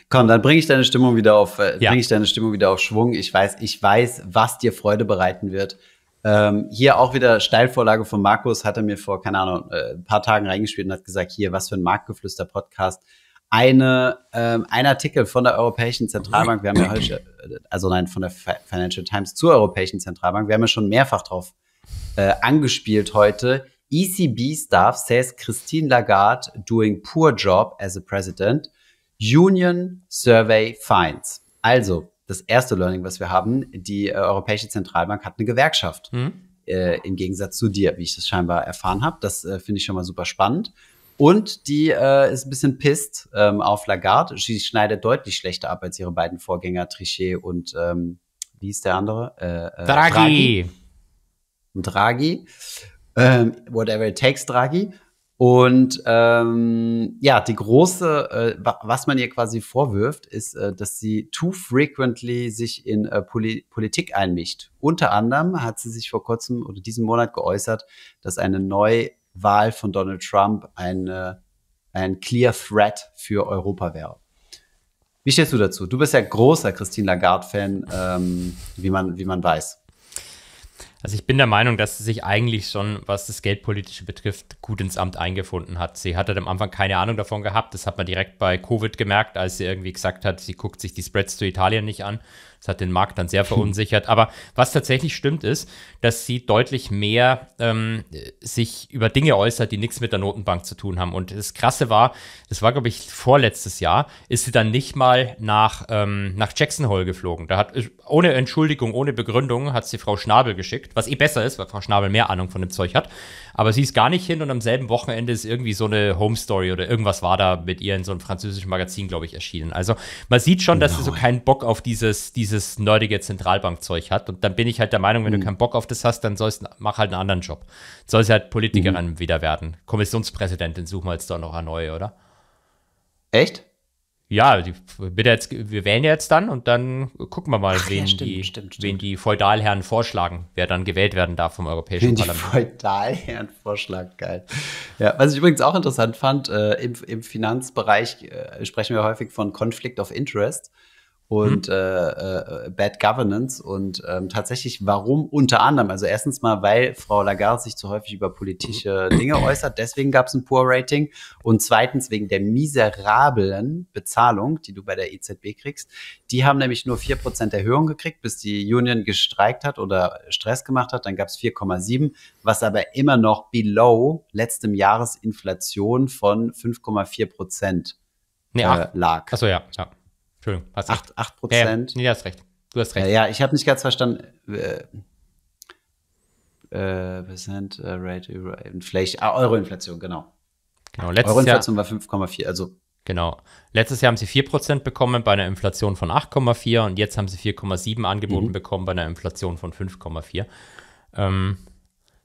Komm, dann bringe ich deine Stimmung wieder auf, äh, ja. bringe ich deine Stimmung wieder auf Schwung. Ich weiß, ich weiß, was dir Freude bereiten wird. Ähm, hier auch wieder Steilvorlage von Markus, hat er mir vor, keine Ahnung, äh, ein paar Tagen reingespielt und hat gesagt, hier, was für ein Marktgeflüster-Podcast. Eine, ähm, ein Artikel von der Europäischen Zentralbank, wir haben ja heute, äh, also nein, von der Financial Times zur Europäischen Zentralbank, wir haben ja schon mehrfach drauf äh, äh, angespielt heute. ECB staff says Christine Lagarde doing poor job as a president. Union Survey finds. Also, das erste Learning, was wir haben, die äh, Europäische Zentralbank hat eine Gewerkschaft. Mhm. Äh, Im Gegensatz zu dir, wie ich das scheinbar erfahren habe. Das äh, finde ich schon mal super spannend. Und die äh, ist ein bisschen pisst ähm, auf Lagarde. Sie schneidet deutlich schlechter ab als ihre beiden Vorgänger Trichet und ähm, wie ist der andere? Äh, Draghi. Draghi. Draghi. Ähm, whatever it takes, Draghi. Und ähm, ja, die große, äh, was man ihr quasi vorwirft, ist, äh, dass sie too frequently sich in äh, Poli Politik einmischt. Unter anderem hat sie sich vor kurzem oder diesen Monat geäußert, dass eine Neuwahl von Donald Trump eine, ein clear threat für Europa wäre. Wie stehst du dazu? Du bist ja großer Christine Lagarde-Fan, ähm, wie, man, wie man weiß. Also ich bin der Meinung, dass sie sich eigentlich schon, was das Geldpolitische betrifft, gut ins Amt eingefunden hat. Sie hatte halt am Anfang keine Ahnung davon gehabt. Das hat man direkt bei Covid gemerkt, als sie irgendwie gesagt hat, sie guckt sich die Spreads zu Italien nicht an das hat den Markt dann sehr (laughs) verunsichert. Aber was tatsächlich stimmt ist, dass sie deutlich mehr ähm, sich über Dinge äußert, die nichts mit der Notenbank zu tun haben. Und das Krasse war, das war, glaube ich, vorletztes Jahr, ist sie dann nicht mal nach, ähm, nach Jackson Hole geflogen. Da hat, äh, ohne Entschuldigung, ohne Begründung, hat sie Frau Schnabel geschickt, was eh besser ist, weil Frau Schnabel mehr Ahnung von dem Zeug hat. Aber sie ist gar nicht hin und am selben Wochenende ist irgendwie so eine Home Story oder irgendwas war da mit ihr in so einem französischen Magazin, glaube ich, erschienen. Also man sieht schon, dass genau. sie so genau. keinen Bock auf dieses, dieses dieses nerdige Zentralbankzeug hat. Und dann bin ich halt der Meinung, wenn mhm. du keinen Bock auf das hast, dann sollst mach halt einen anderen Job. Sollst halt Politikerin mhm. wieder werden. Kommissionspräsidentin suchen wir jetzt doch noch eine neue, oder? Echt? Ja, die, jetzt, wir wählen ja jetzt dann und dann gucken wir mal, Ach, wen, ja, stimmt, die, stimmt, stimmt. wen die Feudalherren vorschlagen, wer dann gewählt werden darf vom Europäischen wen Parlament. Die Feudalherren vorschlagen, geil. Ja, was ich übrigens auch interessant fand, äh, im, im, Finanzbereich äh, sprechen wir häufig von Conflict of Interest. Mhm. und mhm. äh, äh, Bad Governance und ähm, tatsächlich warum unter anderem, also erstens mal, weil Frau Lagarde sich zu häufig über politische mhm. Dinge äußert, deswegen gab es ein Poor Rating und zweitens wegen der miserablen Bezahlung, die du bei der EZB kriegst. Die haben nämlich nur vier Prozent Erhöhung gekriegt, bis die Union gestreikt hat oder Stress gemacht hat, dann gab es 4,7, was aber immer noch below letztem Jahresinflation von 5,4% Prozent äh, ja. lag. Achso, ja, ja. Entschuldigung, hast recht. 8, Prozent. Ja, ja, nee, hast recht. Du hast recht. Ja, ja ich habe nicht ganz verstanden. Äh, äh, Percent äh, Rate Inflation, ah, Euroinflation, genau. Genau, letztes Euroinflation war 5,4, also. Genau. Letztes Jahr haben sie 4% bekommen bei einer Inflation von 8,4 und jetzt haben sie 4,7 angeboten mhm. bekommen bei einer Inflation von 5,4. Ähm,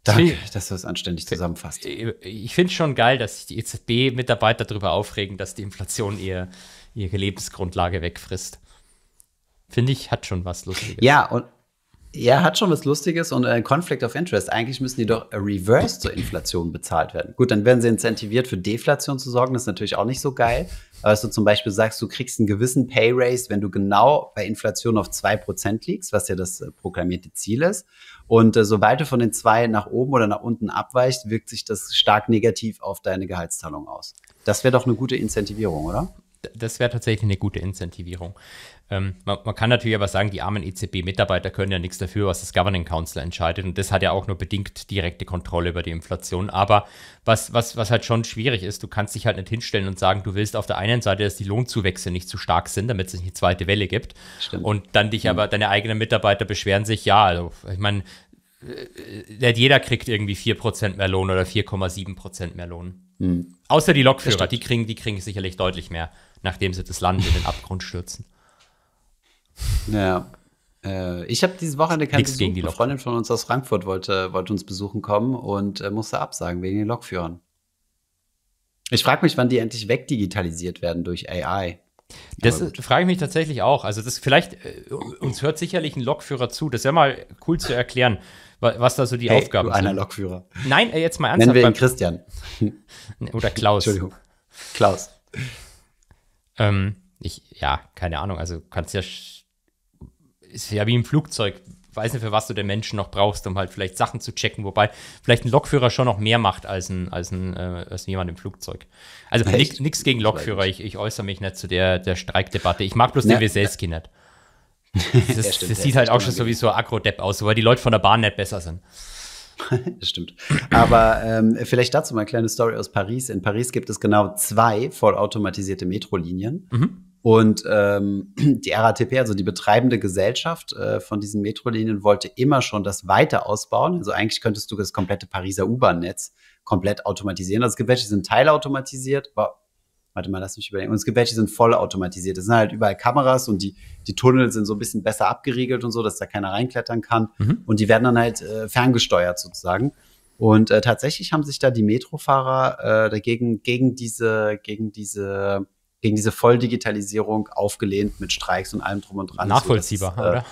Danke, dass du das anständig zusammenfasst. Äh, ich finde es schon geil, dass sich die EZB-Mitarbeiter darüber aufregen, dass die Inflation eher, ihre Lebensgrundlage wegfrisst. Finde ich, hat schon was Lustiges. Ja, und ja, hat schon was Lustiges und ein äh, Conflict of Interest. Eigentlich müssen die doch reverse zur Inflation bezahlt werden. Gut, dann werden sie incentiviert, für Deflation zu sorgen. Das ist natürlich auch nicht so geil. Aber dass du zum Beispiel sagst, du kriegst einen gewissen Pay Raise, wenn du genau bei Inflation auf 2% liegst, was ja das äh, proklamierte Ziel ist. Und äh, sobald du von den zwei nach oben oder nach unten abweichst, wirkt sich das stark negativ auf deine Gehaltszahlung aus. Das wäre doch eine gute Incentivierung, oder? das wäre tatsächlich eine gute Incentivierung. Ähm, man, man, kann natürlich aber sagen, die armen EZB-Mitarbeiter können ja nichts dafür, was das Governing Council entscheidet. Und das hat ja auch nur bedingt direkte Kontrolle über die Inflation. Aber was, was, was halt schon schwierig ist, du kannst dich halt nicht hinstellen und sagen, du willst auf der einen Seite, dass die Lohnzuwächse nicht zu stark sind, damit es nicht eine zweite Welle gibt. Stimmt. Und dann dich hm. aber, deine eigenen Mitarbeiter beschweren sich, ja, also, ich meine, äh, äh, jeder kriegt irgendwie 4% mehr Lohn oder 4,7% mehr Lohn. Hm. Außer die Lokführer, die kriegen, die kriegen sicherlich deutlich mehr nachdem sie das Land in den Abgrund stürzen. Ja. Äh, ich habe dieses Wochenende keinen Besuch. Gegen die Eine Freundin von uns aus Frankfurt wollte, wollte uns besuchen kommen und äh, musste absagen wegen den Lokführern. Ich frage mich, wann die endlich wegdigitalisiert werden durch AI. Das frage ich mich tatsächlich auch. Also, das vielleicht, äh, uns hört sicherlich ein Lokführer zu. Das wäre mal cool zu erklären, was da so die hey, Aufgaben du einer Lokführer. Nein, äh, jetzt mal ernsthaft. Nennen wir ihn Christian. (laughs) Oder Klaus. Entschuldigung. Klaus. Ähm, ich, ja, keine Ahnung. Also kannst ja, ist ja wie im Flugzeug. Weiß nicht, für was du den Menschen noch brauchst, um halt vielleicht Sachen zu checken, wobei vielleicht ein Lokführer schon noch mehr macht als, ein, als, ein, äh, als jemand im Flugzeug. Also nichts gegen Lokführer, ich, ich, äußere mich nicht zu der, der Streikdebatte. Ich mag bloß Na, den Weselski nicht. (laughs) Das, ist, stimmt, das sieht halt auch schon sowieso so Agro-Depp aus, weil die Leute von der Bahn nicht besser sind. (laughs) das stimmt. Aber ähm, vielleicht dazu mal eine kleine Story aus Paris. In Paris gibt es genau zwei vollautomatisierte Metrolinien. Mhm. Und ähm, (clears throat) die RATP, also die betreibende Gesellschaft äh, von diesen Metrolinien, wollte immer schon das weiter ausbauen. Also eigentlich könntest du das komplette Pariser U-Bahn-Netz komplett automatisieren. Also es gibt welche, die sind teilautomatisiert, aber warte mal, lass mich überlegen. Und es gibt welche, die sind voll automatisiert. Es sind halt überall Kameras und die, die Tunnel sind so ein bisschen besser abgeriegelt und so, dass da keiner reinklettern kann. Mhm. Und die werden dann halt äh, ferngesteuert sozusagen. Und äh, tatsächlich haben sich da die Metrofahrer äh, dagegen gegen diese, gegen diese, gegen diese Volldigitalisierung aufgelehnt mit Streiks und allem drum und dran. Nachvollziehbar, so, dass, äh, oder?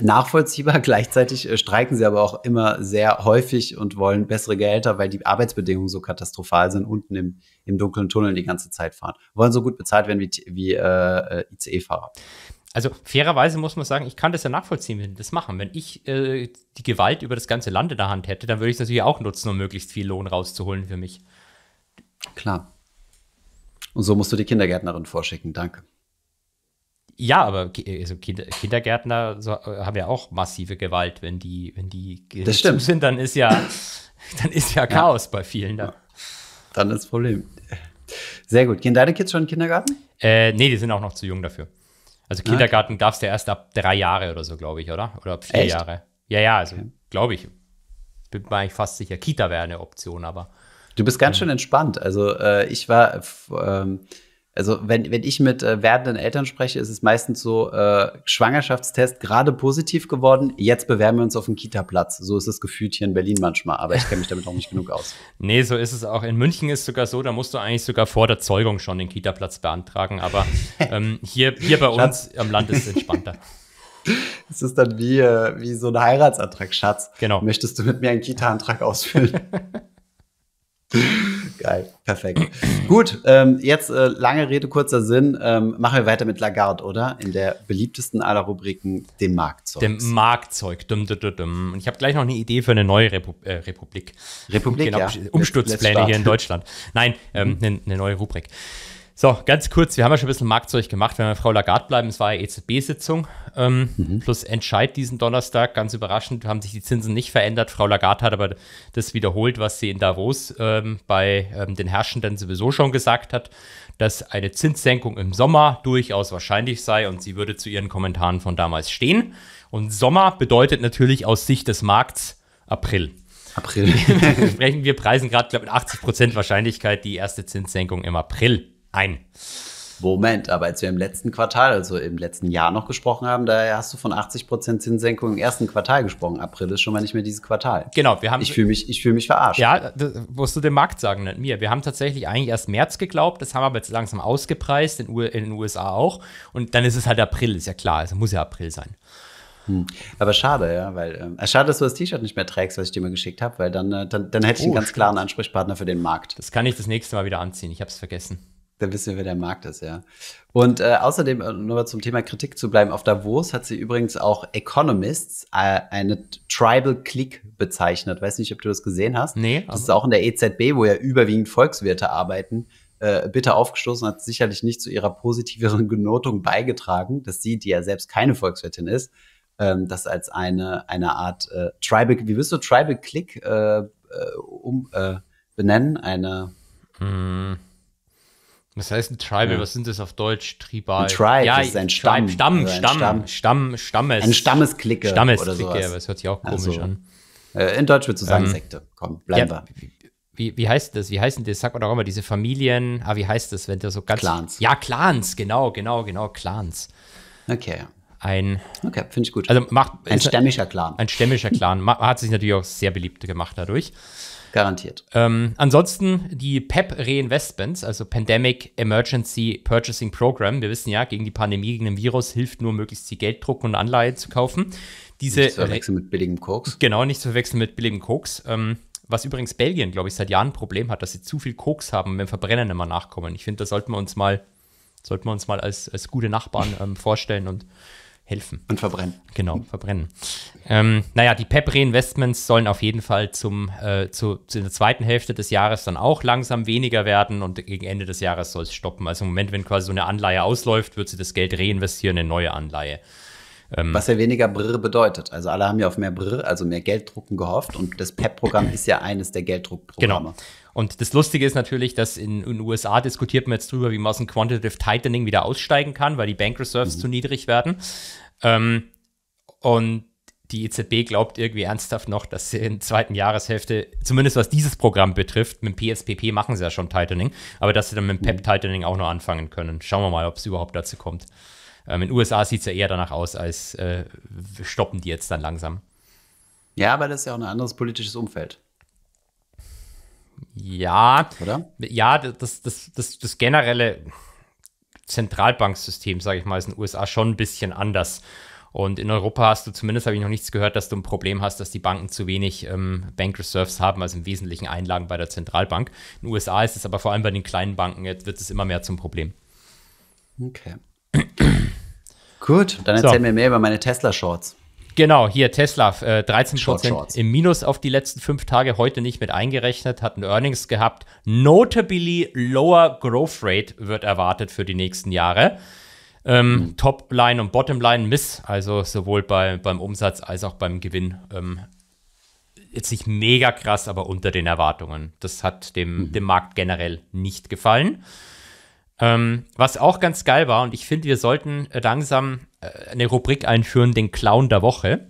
nachvollziehbar. (laughs) Gleichzeitig äh, streiken sie aber auch immer sehr häufig und wollen bessere Gehälter, weil die Arbeitsbedingungen so katastrophal sind, unten im, im dunklen Tunnel die ganze Zeit fahren. Wollen so gut bezahlt werden wie, wie äh, äh, ICE-Fahrer. Also fairerweise muss man sagen, ich kann das ja nachvollziehen, wenn das machen. Wenn ich äh, die Gewalt über das ganze Land in der Hand hätte, dann würde ich es natürlich auch nutzen, um möglichst viel Lohn rauszuholen für mich. Klar. Und so musst du die Kindergärtnerin vorschicken, danke. Ja, aber also Kinder, Kindergärtner so, äh, haben ja auch massive Gewalt, wenn die, wenn die das stimmt. sind, dann ist ja, (laughs) dann ist ja Chaos ja. bei vielen da. Dann das Problem. Sehr gut. Gehen deine Kids schon in den Kindergarten? Äh, nee, die sind auch noch zu jung dafür. Also ah. Kindergarten darfst du erst ab drei Jahre oder so, glaube ich, oder? Oder ab vier Echt? Jahre. Ja, ja, also glaube ich. Bin mir eigentlich fast sicher. Kita wäre eine Option, aber. Du bist ganz ähm, schön entspannt. Also äh, ich war ähm, also wenn, wenn ich mit äh, werdenden Eltern spreche, ist es meistens so, äh, Schwangerschaftstest gerade positiv geworden, jetzt bewerben wir uns auf den Kita-Platz. So ist es gefühlt hier in Berlin manchmal, aber ich kenne mich damit auch nicht genug aus. (laughs) Nee, so ist es auch. In München ist es sogar so, da musst du eigentlich sogar vor der Zeugung schon den Kita-Platz beantragen, aber (laughs) ähm, hier, hier bei uns am Land ist es entspannter. (laughs) Es ist dann wie, äh, wie so ein Heiratsantrag, Schatz. Genau. Möchtest du mit mir einen Kita-Antrag ausfüllen? Geil, perfekt. Gut, ähm, jetzt äh, lange Rede, kurzer Sinn. Ähm, machen wir weiter mit Lagarde, oder? In der beliebtesten aller Rubriken, dem Marktzeug. Dem Marktzeug. Dum, dum, dum. Und ich habe gleich noch eine Idee für eine neue Repu äh, Republik. Republik, genau, ja. Umsturzpläne hier in Deutschland. Nein, ähm, mhm. eine, eine neue Rubrik. So, ganz kurz, wir haben ja schon ein bisschen Marktzeug gemacht, wenn wir Frau Lagarde bleiben, es war ja EZB-Sitzung, ähm, mhm. plus Entscheid diesen Donnerstag, ganz überraschend, haben sich die Zinsen nicht verändert. Frau Lagarde hat aber das wiederholt, was sie in Davos ähm, bei ähm, den Herrschenden sowieso schon gesagt hat, dass eine Zinssenkung im Sommer durchaus wahrscheinlich sei und sie würde zu ihren Kommentaren von damals stehen. Und Sommer bedeutet natürlich aus Sicht des Markts April. April. (laughs) Dementsprechend, wir preisen gerade, glaube ich, mit 80% Prozent Wahrscheinlichkeit die erste Zinssenkung im April ein. Moment, aber als wir im letzten Quartal, also im letzten Jahr noch gesprochen haben, da hast du von 80% Zinssenkung im ersten Quartal gesprochen. April ist schon mal nicht mehr dieses Quartal. Genau, wir haben. Ich fühle mich, fühl mich verarscht. Ja, das musst du dem Markt sagen, nicht mir. Wir haben tatsächlich eigentlich erst März geglaubt, das haben wir aber jetzt langsam ausgepreist, in, in den USA auch. Und dann ist es halt April, ist ja klar, also muss ja April sein. Hm. Aber schade, ja, weil ähm, äh, schade, dass du das T-Shirt nicht mehr trägst, was ich dir mal geschickt habe, weil dann, äh, dann, dann hätte ich oh, einen ganz klaren Ansprechpartner für den Markt. Das kann ich das nächste Mal wieder anziehen. Ich habe es vergessen. Dann wissen wir, wer der Markt ist, ja. Und äh, außerdem, äh, nur zum Thema Kritik zu bleiben, auf Davos hat sie übrigens auch Economists, äh, eine Tribal Clique bezeichnet. Weiß nicht, ob du das gesehen hast. Nee. das ist auch in der EZB, wo ja überwiegend Volkswirte arbeiten, äh, bitter aufgestoßen, hat sicherlich nicht zu ihrer positiveren (laughs) Genotung beigetragen, dass sie, die ja selbst keine Volkswirtin ist, ähm, das als eine, eine Art äh, Tribal, wie wirst du Tribal Click äh, äh, um, äh, benennen? Eine. Mm. Was heißt ein Tribal, ja. was sind das auf Deutsch? Tribal. Ein Tribe ja, ist ein Stamm. Stamm, also Stamm, Stamm, Stamm, Stammes. Ein Stammesklicke. Stammesklicke, aber das hört sich auch komisch also, an. Äh, in Deutsch wird zu sagen ähm, Sekte. Komm, bleiben ja, Wie, wie heißt das? Wie heißen das? Sagt man auch immer, diese Familien. Ah, wie heißt das, wenn da so ganz. Clans. Ja, Clans, genau, genau, genau, Clans. Okay. Ein. Okay, finde ich gut. Also macht. Ein stämmischer Clan. Ein stämmischer Clan. hat sich natürlich auch sehr beliebt gemacht dadurch. Garantiert. Ähm, ansonsten die PEP e Reinvestments, also Pandemic Emergency Purchasing Program. Wir wissen ja, gegen die Pandemie, gegen den Virus hilft nur, möglichst viel Gelddruck und Anleihe zu kaufen. Diese, nicht zu verwechseln mit billigem Koks. Genau, nicht zu verwechseln mit billigem Koks. Ähm, was übrigens Belgien, glaube ich, seit Jahren ein Problem hat, dass sie zu viel Koks haben wenn beim Verbrennen immer nachkommen. Ich finde, da sollten wir uns mal, sollten wir uns mal als, als gute Nachbarn ähm, vorstellen und helfen. Und verbrennen. Genau, verbrennen. ähm, naja, die PEP-Reinvestments sollen auf jeden Fall zum, äh, zu, zu der zweiten Hälfte des Jahres dann auch langsam weniger werden und gegen Ende des Jahres soll es stoppen. Also im Moment, wenn quasi so eine Anleihe ausläuft, wird sie das Geld reinvestieren in neue Anleihe. Ähm, Was ja weniger Brr bedeutet. Also alle haben ja auf mehr Brr, also mehr Gelddrucken gehofft und das PEP-Programm ist ja eines der Gelddruckprogramme. Genau. Und das Lustige ist natürlich, dass in den USA diskutiert man jetzt drüber, wie man aus dem Quantitative Tightening wieder aussteigen kann, weil die Bank Reserves mhm. zu niedrig werden. Ähm, und die EZB glaubt irgendwie ernsthaft noch, dass sie in der zweiten Jahreshälfte, zumindest was dieses Programm betrifft, mit dem PSPP machen sie ja schon Tightening, aber dass sie dann mit dem PEP-Tightening mhm. auch noch anfangen können. Schauen wir mal, ob es überhaupt dazu kommt. Ähm, in den USA sieht es ja eher danach aus, als äh, stoppen die jetzt dann langsam. Ja, aber das ist ja auch ein anderes politisches Umfeld. Ja. Oder? Ja, das, das, das, das generelle Zentralbanksystem, sage ich mal, ist in den USA schon ein bisschen anders. Und in Europa hast du zumindest, habe ich noch nichts gehört, dass du ein Problem hast, dass die Banken zu wenig ähm, Bank Reserves haben, also im Wesentlichen Einlagen bei der Zentralbank. In den USA ist es aber vor allem bei den kleinen Banken, jetzt wird es immer mehr zum Problem. Okay. Gut, dann erzähl so. mir mehr über meine Tesla-Shorts. Genau, hier Tesla, äh, 13% Short, Shorts. im Minus auf die letzten fünf Tage, heute nicht mit eingerechnet, hat ein Earnings gehabt. Notably lower Growth Rate wird erwartet für die nächsten Jahre. Ähm, mhm. Topline und Bottom-Line Miss, also sowohl bei, beim Umsatz als auch beim Gewinn. Ähm, jetzt nicht mega krass, aber unter den Erwartungen. Das hat dem, mhm. dem Markt generell nicht gefallen. Ähm, was auch ganz geil war, und ich finde, wir sollten langsam äh, eine Rubrik einführen, den Clown der Woche.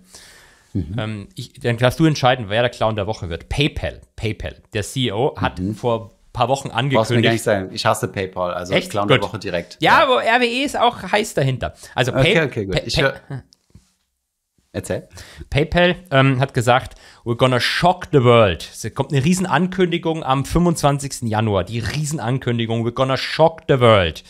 Mhm. Ähm, ich, dann darfst du entscheiden, wer der Clown der Woche wird. PayPal, PayPal, der CEO, hat mhm. vor ein paar Wochen angekündigt. Ich, sagen. ich hasse PayPal, also Echt? Clown Gut. der Woche direkt. Ja, ja, aber RWE ist auch heiß dahinter. Also okay, okay, gut. Ich, Erzähl. PayPal ähm, hat gesagt, we're gonna shock the world. Es kommt eine Riesenankündigung am 25. Januar. Die Riesenankündigung, we're gonna shock the world.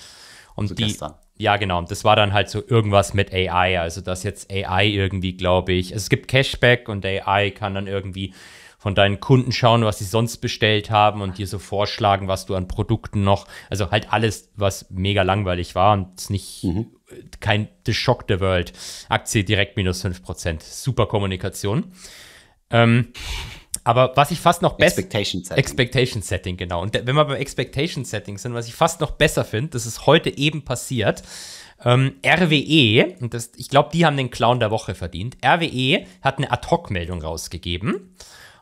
Und also die, gestern. Ja, genau. Und das war dann halt so irgendwas mit AI. Also, dass jetzt AI irgendwie, glaube ich, also es gibt Cashback und AI kann dann irgendwie von deinen Kunden schauen, was sie sonst bestellt haben und dir so vorschlagen, was du an Produkten noch, also halt alles, was mega langweilig war und nicht mhm kein The Shock the World. Aktie direkt minus 5%. Super Kommunikation. Ähm, aber was ich fast noch besser. Expectation Setting. Expectation Setting, genau. Und wenn wir beim Expectation Setting sind, was ich fast noch besser finde, das ist heute eben passiert. Ähm, RWE, und das, ich glaube, die haben den Clown der Woche verdient. RWE hat eine Ad-Hoc-Meldung rausgegeben.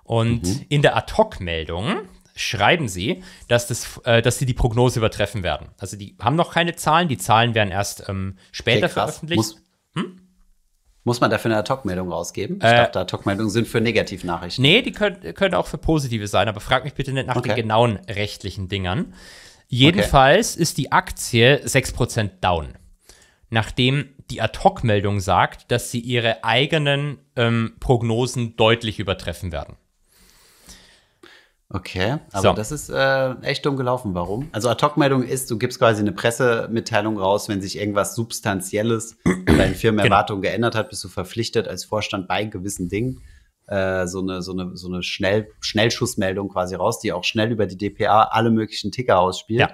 Und mhm. in der Ad-Hoc-Meldung, schreiben sie, dass, das, äh, dass sie die Prognose übertreffen werden. Also die haben noch keine Zahlen, die Zahlen werden erst ähm, später okay, veröffentlicht. Muss, hm? muss, man dafür eine Ad-Hoc-Meldung rausgeben? Ich äh, dachte, Ad-Hoc-Meldungen sind für Negativnachrichten. Nee, die können, können auch für positive sein, aber frag mich bitte nicht nach okay. den genauen rechtlichen Dingern. Jedenfalls okay. ist die Aktie 6% down, nachdem die Ad-Hoc-Meldung sagt, dass sie ihre eigenen ähm, Prognosen deutlich übertreffen werden. Okay, aber so. das ist äh, echt dumm gelaufen. Warum? Also Ad-Hoc-Meldung ist, du gibst quasi eine Pressemitteilung raus, wenn sich irgendwas Substanzielles in deinen Firmenerwartungen genau. geändert hat, bist du verpflichtet als Vorstand bei gewissen Dingen äh, so eine, so eine, so eine Schnell Schnellschussmeldung quasi raus, die auch schnell über die DPA alle möglichen Ticker ausspielt. Ja.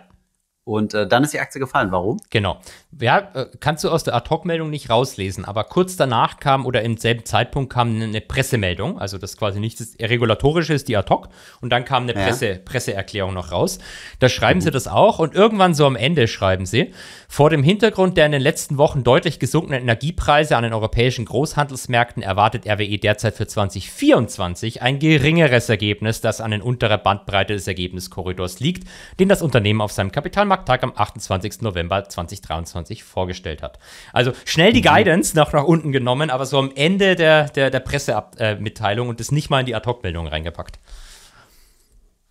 Und äh, dann ist die Aktie gefallen. Warum? Genau. Ja, äh, kannst du aus der Ad-Hoc-Meldung nicht rauslesen, aber kurz danach kam oder im selben Zeitpunkt kam eine ne Pressemeldung, also das quasi nichts Regulatorisches, die Ad-Hoc, und dann kam eine ja. Presse, Presseerklärung noch raus. Da schreiben mhm. sie das auch und irgendwann so am Ende schreiben sie, vor dem Hintergrund der in den letzten Wochen deutlich gesunkenen Energiepreise an den europäischen Großhandelsmärkten erwartet RWE derzeit für 2024 ein geringeres Ergebnis, das an den unteren Bandbreite des Ergebniskorridors liegt, den das Unternehmen auf seinem Kapitalmarkt Auftakttag am 28. November 2023 vorgestellt hat. Also schnell die mhm. Guidance nach, nach unten genommen, aber so am Ende der, der, der Pressemitteilung und das nicht mal in die Ad-Hoc-Meldung reingepackt.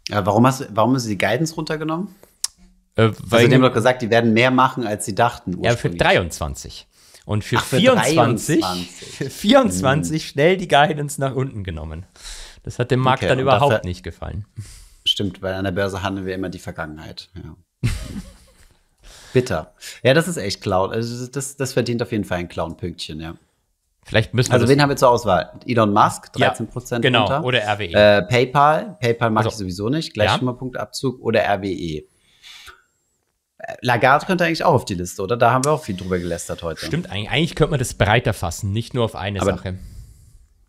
Ja, äh, warum, hast, warum hast du die Guidance runtergenommen? Äh, weil also, haben doch gesagt, die werden mehr machen, als sie dachten. Ja, für 23. Und für, Ach, für 24, 23. 24 mhm. schnell die Guidance nach unten genommen. Das hat dem Markt okay, dann überhaupt dafür, nicht gefallen. Stimmt, weil an der Börse handeln wir immer die Vergangenheit. Ja. (laughs) Bitter. Ja, das ist echt Clown. Also das, das verdient auf jeden Fall ein Clown-Pünktchen, ja. Vielleicht müssen Also, wen haben wir zur Auswahl? Elon Musk, 13 Ja, genau, runter. oder RWE. Äh, PayPal, PayPal mag also, ich sowieso nicht. Gleichschimmerpunktabzug ja. oder RWE. Lagarde könnte eigentlich auch auf die Liste, oder? Da haben wir auch viel drüber gelästert heute. Stimmt, eigentlich, eigentlich könnte man das breiter fassen, nicht nur auf eine aber, Sache.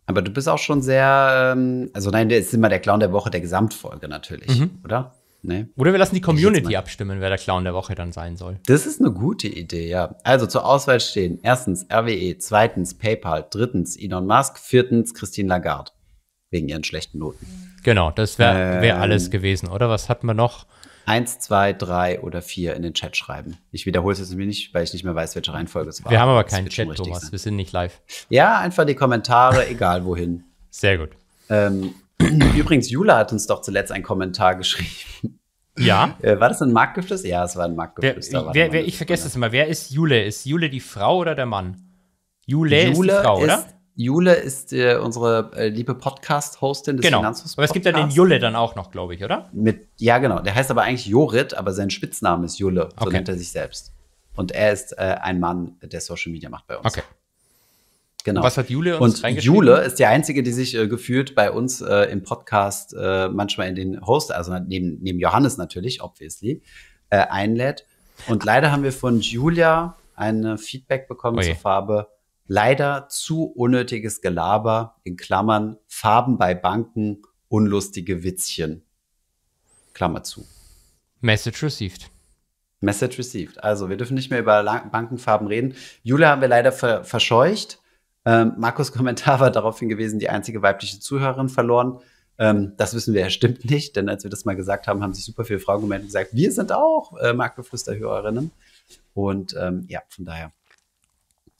Aber du bist auch schon sehr, ähm, also nein, der ist immer der Clown der Woche der Gesamtfolge natürlich, mhm. oder? Nee. Oder wir lassen die Community abstimmen, wer der Clown der Woche dann sein soll. Das ist eine gute Idee, ja. Also zur Auswahl stehen erstens RWE, zweitens PayPal, drittens Elon Musk, viertens Christine Lagarde. Wegen ihren schlechten Noten. Genau, das wäre wär ähm, alles gewesen, oder? Was hatten wir noch? Eins, zwei, drei oder vier in den Chat schreiben. Ich wiederhole es jetzt nämlich nicht, weil ich nicht mehr weiß, welche Reihenfolge es war. Wir haben aber keinen Chat, Thomas. Sein. Wir sind nicht live. Ja, einfach die Kommentare, (laughs) egal wohin. Sehr gut. Ähm, (clears throat) Übrigens, Jula hat uns doch zuletzt einen Kommentar geschrieben. Ja. (laughs) Äh, war das ein Marktgeflüster? Ja, es war ein Marktgeflüster. Wer, wer, ich vergesse das immer. Wer ist Jule? Ist Jule die Frau oder der Mann? Jule, Jule ist die Frau, ist, oder? Jule ist äh, unsere äh, liebe Podcast-Hostin des genau. Finanzhofs. Aber es gibt ja den Jule dann auch noch, glaube ich, oder? Mit, ja, genau. Der heißt aber eigentlich Jorit, aber sein Spitzname ist Jule. So okay. nennt er sich selbst. Und er ist äh, ein Mann, der Social Media macht bei uns. Okay. Genau. Was hat Jule uns Und Jule ist die Einzige, die sich äh, gefühlt bei uns äh, im Podcast äh, manchmal in den Host, also neben, neben Johannes natürlich, obviously, äh, einlädt. Und leider haben wir von Julia ein Feedback bekommen Oje. Oh zur Farbe. Leider zu unnötiges Gelaber, in Klammern, Farben bei Banken, unlustige Witzchen. Klammer zu. Message received. Message received. Also, wir dürfen nicht mehr über Bankenfarben reden. Julia haben wir leider ver verscheucht. Ähm, Markus Kommentar war daraufhin gewesen, die einzige weibliche Zuhörerin verloren. Ähm, das wissen wir ja stimmt nicht, denn als wir das mal gesagt haben, haben sich super viele Frauen gemeldet und gesagt, wir sind auch äh, Marktgeflüsterhörerinnen. Und ähm, ja, von daher.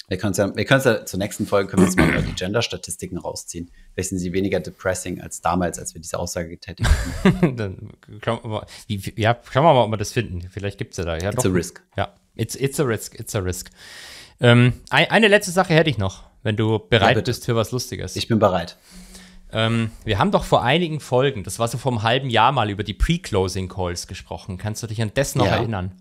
Wir können es ja, ja zur nächsten Folge können wir jetzt mal die Gender-Statistiken rausziehen. Vielleicht sind sie weniger depressing als damals, als wir diese Aussage getätigt haben. (laughs) Dann schauen wir mal, ja, schauen wir mal, ob wir das finden. Vielleicht gibt es ja da. Ja, it's doch. a risk. Ja, it's, it's a risk, it's a risk. Ähm, eine letzte Sache hätte ich noch wenn du bereit ja, bist für was Lustiges. Ich bin bereit. Ähm, wir haben doch vor einigen Folgen, das war so vor einem halben Jahr mal, über die Pre-Closing Calls gesprochen. Kannst du dich an das noch ja. erinnern?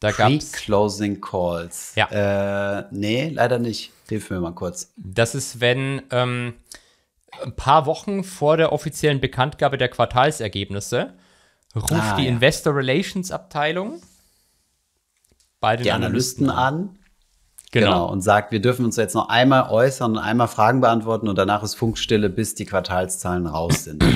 Da Pre-Closing Calls. Ja. Äh, nee, leider nicht. Hilf mir mal kurz. Das ist, wenn ähm, ein paar Wochen vor der offiziellen Bekanntgabe der Quartalsergebnisse ruft ah, die ja. Investor Relations Abteilung bei den die Analysten, Analysten an Genau. genau. Und sagt, wir dürfen uns jetzt noch einmal äußern und einmal Fragen beantworten und danach ist Funkstille, bis die Quartalszahlen raus sind. (clears throat)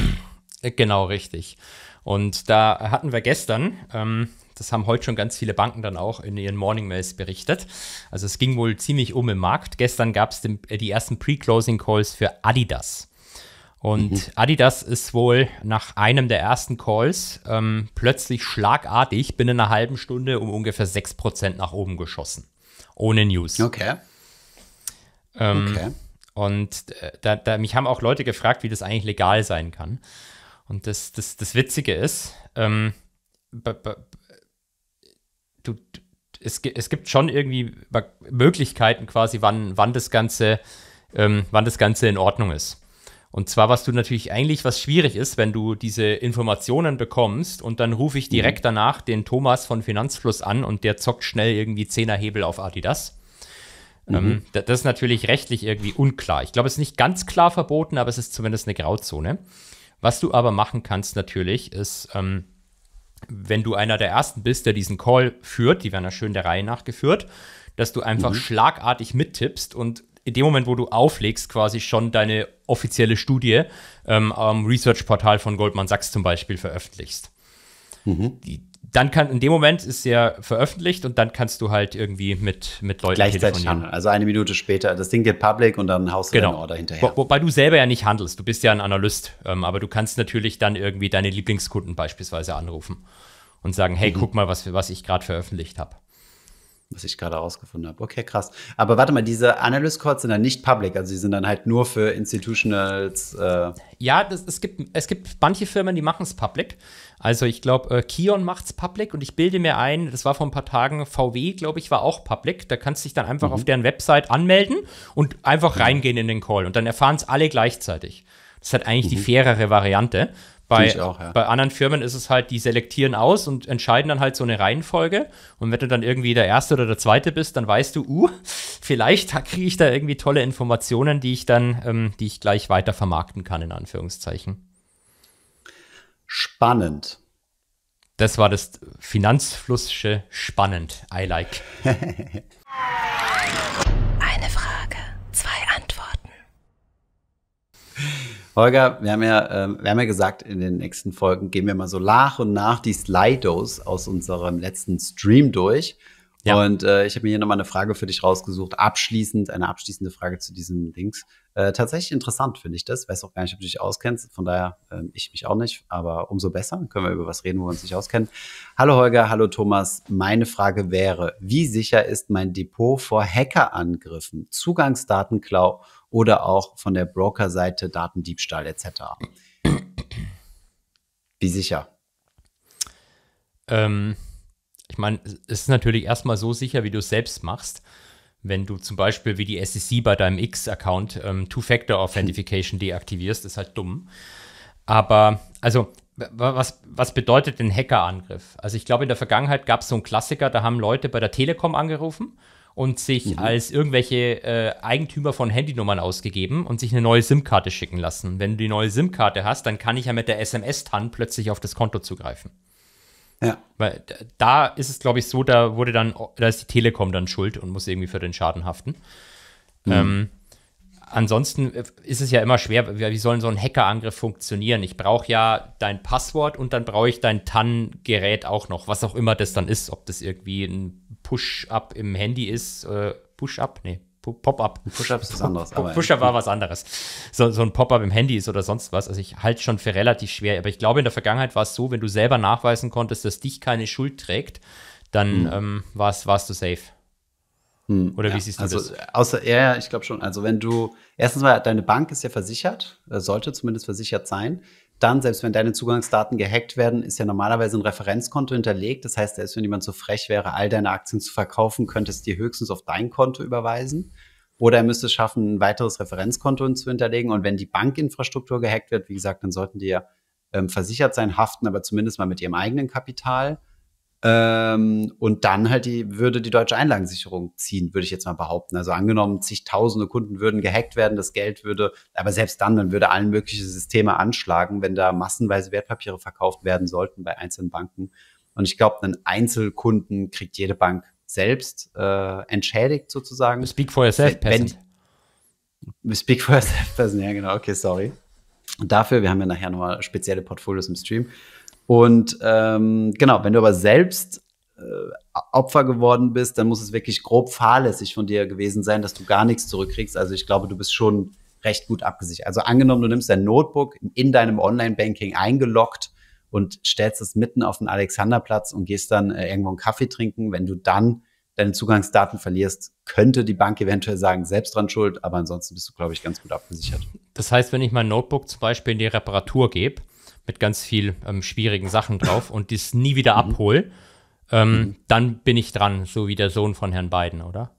Äh, genau, richtig. Und da hatten wir gestern, ähm, das haben heute schon ganz viele Banken dann auch in ihren Morning Mails berichtet. Also es ging wohl ziemlich um im Markt. Gestern gab es äh, die ersten Pre-Closing Calls für Adidas. Und mhm. Adidas ist wohl nach einem der ersten Calls ähm, plötzlich schlagartig binnen einer halben Stunde um ungefähr 6% nach oben geschossen ohne News. Okay. Ähm, okay. Und äh, da, da, mich haben auch Leute gefragt, wie das eigentlich legal sein kann. Und das, das, das Witzige ist, ähm, du, es, es gibt schon irgendwie Möglichkeiten quasi, wann, wann das Ganze, ähm, wann das Ganze in Ordnung ist. Und zwar, was du natürlich eigentlich, was schwierig ist, wenn du diese Informationen bekommst und dann rufe ich direkt mhm. danach den Thomas von Finanzfluss an und der zockt schnell irgendwie Zehnerhebel auf Adidas. Mhm. Ähm, das ist natürlich rechtlich irgendwie unklar. Ich glaube, es ist nicht ganz klar verboten, aber es ist zumindest eine Grauzone. Was du aber machen kannst natürlich, ist, ähm, wenn du einer der Ersten bist, der diesen Call führt, die werden ja schön der Reihe nach geführt, dass du einfach mhm. schlagartig mittippst und in dem Moment, wo du auflegst, quasi schon deine offizielle Studie ähm, am Research-Portal von Goldman Sachs zum Beispiel veröffentlichst. Mhm. Die, dann kann in dem Moment ist ja veröffentlicht und dann kannst du halt irgendwie mit, mit Leuten Gleichzeitig handeln. Also eine Minute später. Das Ding geht public und dann haust du genau. deine Order hinterher. Wo, wobei du selber ja nicht handelst. Du bist ja ein Analyst. Ähm, aber du kannst natürlich dann irgendwie deine Lieblingskunden beispielsweise anrufen und sagen, hey, mhm. guck mal, was, was ich gerade veröffentlicht habe was ich gerade rausgefunden habe. Okay, krass. Aber warte mal, diese Analyst Calls sind dann nicht public, also sie sind dann halt nur für Institutionals. Äh ja, das, es, gibt, es gibt manche Firmen, die machen es public. Also ich glaube, äh, Kion macht es public und ich bilde mir ein, das war vor ein paar Tagen, VW, glaube ich, war auch public. Da kannst du dich dann einfach mhm. auf deren Website anmelden und einfach mhm. reingehen in den Call und dann erfahren es alle gleichzeitig. Das ist halt eigentlich mhm. die fairere Variante. Bei, auch, ja. bei anderen Firmen ist es halt, die selektieren aus und entscheiden dann halt so eine Reihenfolge. Und wenn du dann irgendwie der Erste oder der Zweite bist, dann weißt du, uh, (laughs) vielleicht kriege ich da irgendwie tolle Informationen, die ich dann, ähm, die ich gleich weiter vermarkten kann, in Anführungszeichen. Spannend. Das war das Finanzflussche Spannend. I like. (laughs) Eine Frage. Holger, wir haben, ja, äh, wir haben ja gesagt, in den nächsten Folgen gehen wir mal so nach und nach die Slidos aus unserem letzten Stream durch. Ja. Und äh, ich habe mir hier nochmal eine Frage für dich rausgesucht. Abschließend, eine abschließende Frage zu diesen Links. Äh, tatsächlich interessant finde ich das. Weiß auch gar nicht, ob du dich auskennst. Von daher, äh, ich mich auch nicht. Aber umso besser. können wir über was reden, wo wir uns nicht auskennen. Hallo Holger, hallo Thomas. Meine Frage wäre, wie sicher ist mein Depot vor Hackerangriffen, Zugangsdatenklau oder auch von der Broker-Seite Datendiebstahl etc. Wie sicher? Ähm, ich meine, es ist natürlich erstmal so sicher, wie du es selbst machst. Wenn du zum Beispiel wie die SEC bei deinem X-Account ähm, Two-Factor-Authentification deaktivierst, ist halt dumm. Aber, also, was, was bedeutet denn Hackerangriff? Also, ich glaube, in der Vergangenheit gab es so einen Klassiker, da haben Leute bei der Telekom angerufen und sich mhm. als irgendwelche äh, Eigentümer von Handynummern ausgegeben und sich eine neue SIM-Karte schicken lassen. Wenn du die neue SIM-Karte hast, dann kann ich ja mit der SMS-TAN plötzlich auf das Konto zugreifen. Ja. Weil da ist es, glaube ich, so, da wurde dann, da ist die Telekom dann schuld und muss irgendwie für den Schaden haften. Mhm. Ähm, ansonsten äh, ist es ja immer schwer, wie soll so ein Hackerangriff funktionieren? Ich brauche ja dein Passwort und dann brauche ich dein TAN-Gerät auch noch, was auch immer das dann ist, ob das irgendwie ein Push-Up im Handy ist. Äh, Push-Up? Nee. Pop-up. Push-up ist was anderes. Push-up war was anderes. So, so ein Pop-up im Handy ist oder sonst was. Also ich halte schon für relativ schwer. Aber ich glaube, in der Vergangenheit war es so, wenn du selber nachweisen konntest, dass dich keine Schuld trägt, dann hm. ähm, warst, du safe. Hm, oder wie ja. siehst du also, das? Außer, ja, ich glaube schon. Also wenn du, erstens mal, deine Bank ist ja versichert, äh, sollte zumindest versichert sein dann, selbst wenn deine Zugangsdaten gehackt werden, ist ja normalerweise ein Referenzkonto hinterlegt. Das heißt, selbst wenn jemand so frech wäre, all deine Aktien zu verkaufen, könntest du die höchstens auf dein Konto überweisen. Oder er müsste es schaffen, ein weiteres Referenzkonto zu hinterlegen. Und wenn die Bankinfrastruktur gehackt wird, wie gesagt, dann sollten die ja ähm, versichert sein, haften aber zumindest mal mit ihrem eigenen Kapital. Ähm, und dann halt die, würde die deutsche Einlagensicherung ziehen, würde ich jetzt mal behaupten. Also angenommen, zigtausende Kunden würden gehackt werden, das Geld würde, aber selbst dann, dann würde allen möglichen Systeme anschlagen, wenn da massenweise Wertpapiere verkauft werden sollten bei einzelnen Banken. Und ich glaube, einen Einzelkunden kriegt jede Bank selbst äh, entschädigt sozusagen. Speak for yourself, wenn, wenn, Speak for yourself, person, ja genau, okay, sorry. Und dafür, wir haben ja nachher nochmal spezielle Portfolios im Stream. Und ähm, genau, wenn du aber selbst äh, Opfer geworden bist, dann muss es wirklich grob fahrlässig von dir gewesen sein, dass du gar nichts zurückkriegst. Also ich glaube, du bist schon recht gut abgesichert. Also angenommen, du nimmst dein Notebook in deinem Online-Banking eingeloggt und stellst es mitten auf den Alexanderplatz und gehst dann äh, irgendwo einen Kaffee trinken. Wenn du dann deine Zugangsdaten verlierst, könnte die Bank eventuell sagen, selbst dran schuld, aber ansonsten bist du, glaube ich, ganz gut abgesichert. Das heißt, wenn ich mein Notebook zum Beispiel in die Reparatur gebe, mit ganz viel ähm, schwierigen Sachen drauf und das nie wieder mhm. abhole, ähm, mhm. dann bin ich dran, so wie der Sohn von Herrn Biden, oder?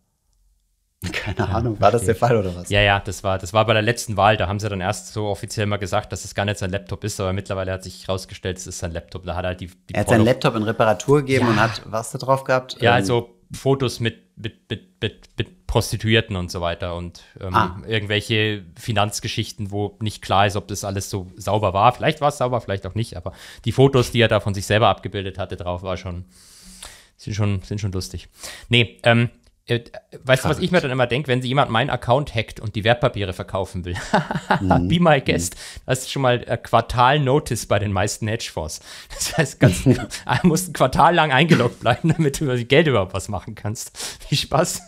Keine ja, Ahnung, war das der Fall oder was? Ja, ja, das war, das war bei der letzten Wahl. Da haben sie dann erst so offiziell mal gesagt, dass es gar nicht sein Laptop ist, aber mittlerweile hat sich herausgestellt, es ist sein Laptop. Da hat er halt die, die Er hat Porno seinen Laptop in Reparatur gegeben ja. und hat was da drauf gehabt? Ja, ähm, also Fotos mit, mit, mit, mit, Prostituierten und so weiter und ähm, ah. irgendwelche Finanzgeschichten, wo nicht klar ist, ob das alles so sauber war. Vielleicht war es sauber, vielleicht auch nicht, aber die Fotos, die er da von sich selber abgebildet hatte, drauf war schon, sind schon, sind schon lustig. Nee, ähm, äh, weißt du, was ich mir dann immer denke, wenn sie jemand meinen Account hackt und die Wertpapiere verkaufen will? (laughs) mhm. Be my guest. Das ist schon mal äh, Quartal-Notice bei den meisten Hedgefonds. (laughs) Das heißt, ganz, du (laughs) ah, musst ein Quartal lang eingeloggt bleiben, damit du über Geld überhaupt was machen kannst. Viel Spaß.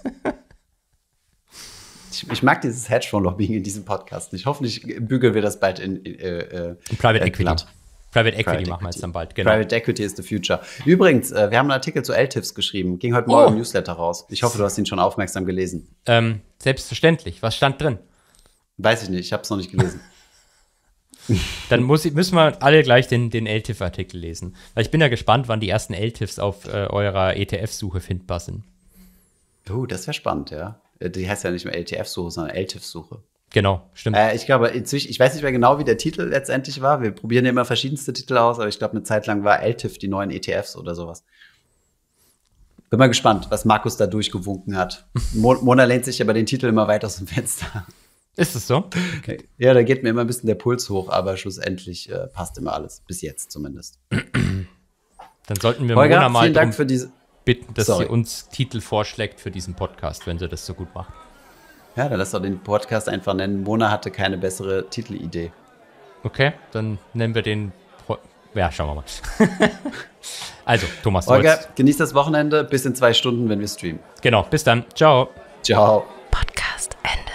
ich, ich, mag dieses Hedgefonds-Lobbying in diesem Podcast Ich hoffe, ich bügeln wir das bald in, äh, äh, in Private äh, Equity. Glatt. Private Equity Private machen wir jetzt dann bald, genau. Private Equity is the future. Übrigens, äh, wir haben einen Artikel zu LTIFs geschrieben, ging heute Morgen oh. im Newsletter raus. Ich hoffe, du hast ihn schon aufmerksam gelesen. Ähm, selbstverständlich. Was stand drin? Weiß ich nicht, ich habe es noch nicht gelesen. (laughs) (laughs) dann muss ich, müssen wir alle gleich den, den LTIF-Artikel lesen. Weil ich bin ja gespannt, wann die ersten LTIFs auf äh, eurer ETF-Suche findbar sind. Oh, das wäre spannend, ja. Äh, die heißt ja nicht mehr LTF-Suche, sondern LTIF-Suche. Genau, stimmt. Äh, ich glaube, inzwischen, ich weiß nicht mehr genau, wie der Titel letztendlich war. Wir probieren ja immer verschiedenste Titel aus, aber ich glaube, eine Zeit lang war LTIF die neuen ETFs oder sowas. Bin mal gespannt, was Markus da durchgewunken hat. (laughs) Mona lehnt sich aber den Titel immer weit aus dem Fenster. Ist es so? Okay. Ja, da geht mir immer ein bisschen der Puls hoch, aber schlussendlich äh, passt immer alles. Bis jetzt zumindest. (clears throat) Dann sollten wir Holger, Mona mal vielen Dank für diese bitten, dass Sorry. sie uns Titel vorschlägt für diesen Podcast, wenn sie das so gut macht. Ja, dann lass doch den Podcast einfach nennen. Mona hatte keine bessere Titelidee. Okay, dann nennen wir den. Pro ja, schauen wir mal. (laughs) also, Thomas. Olga, genießt das Wochenende. Bis in zwei Stunden, wenn wir streamen. Genau, bis dann. Ciao. Ciao. Podcast Ende.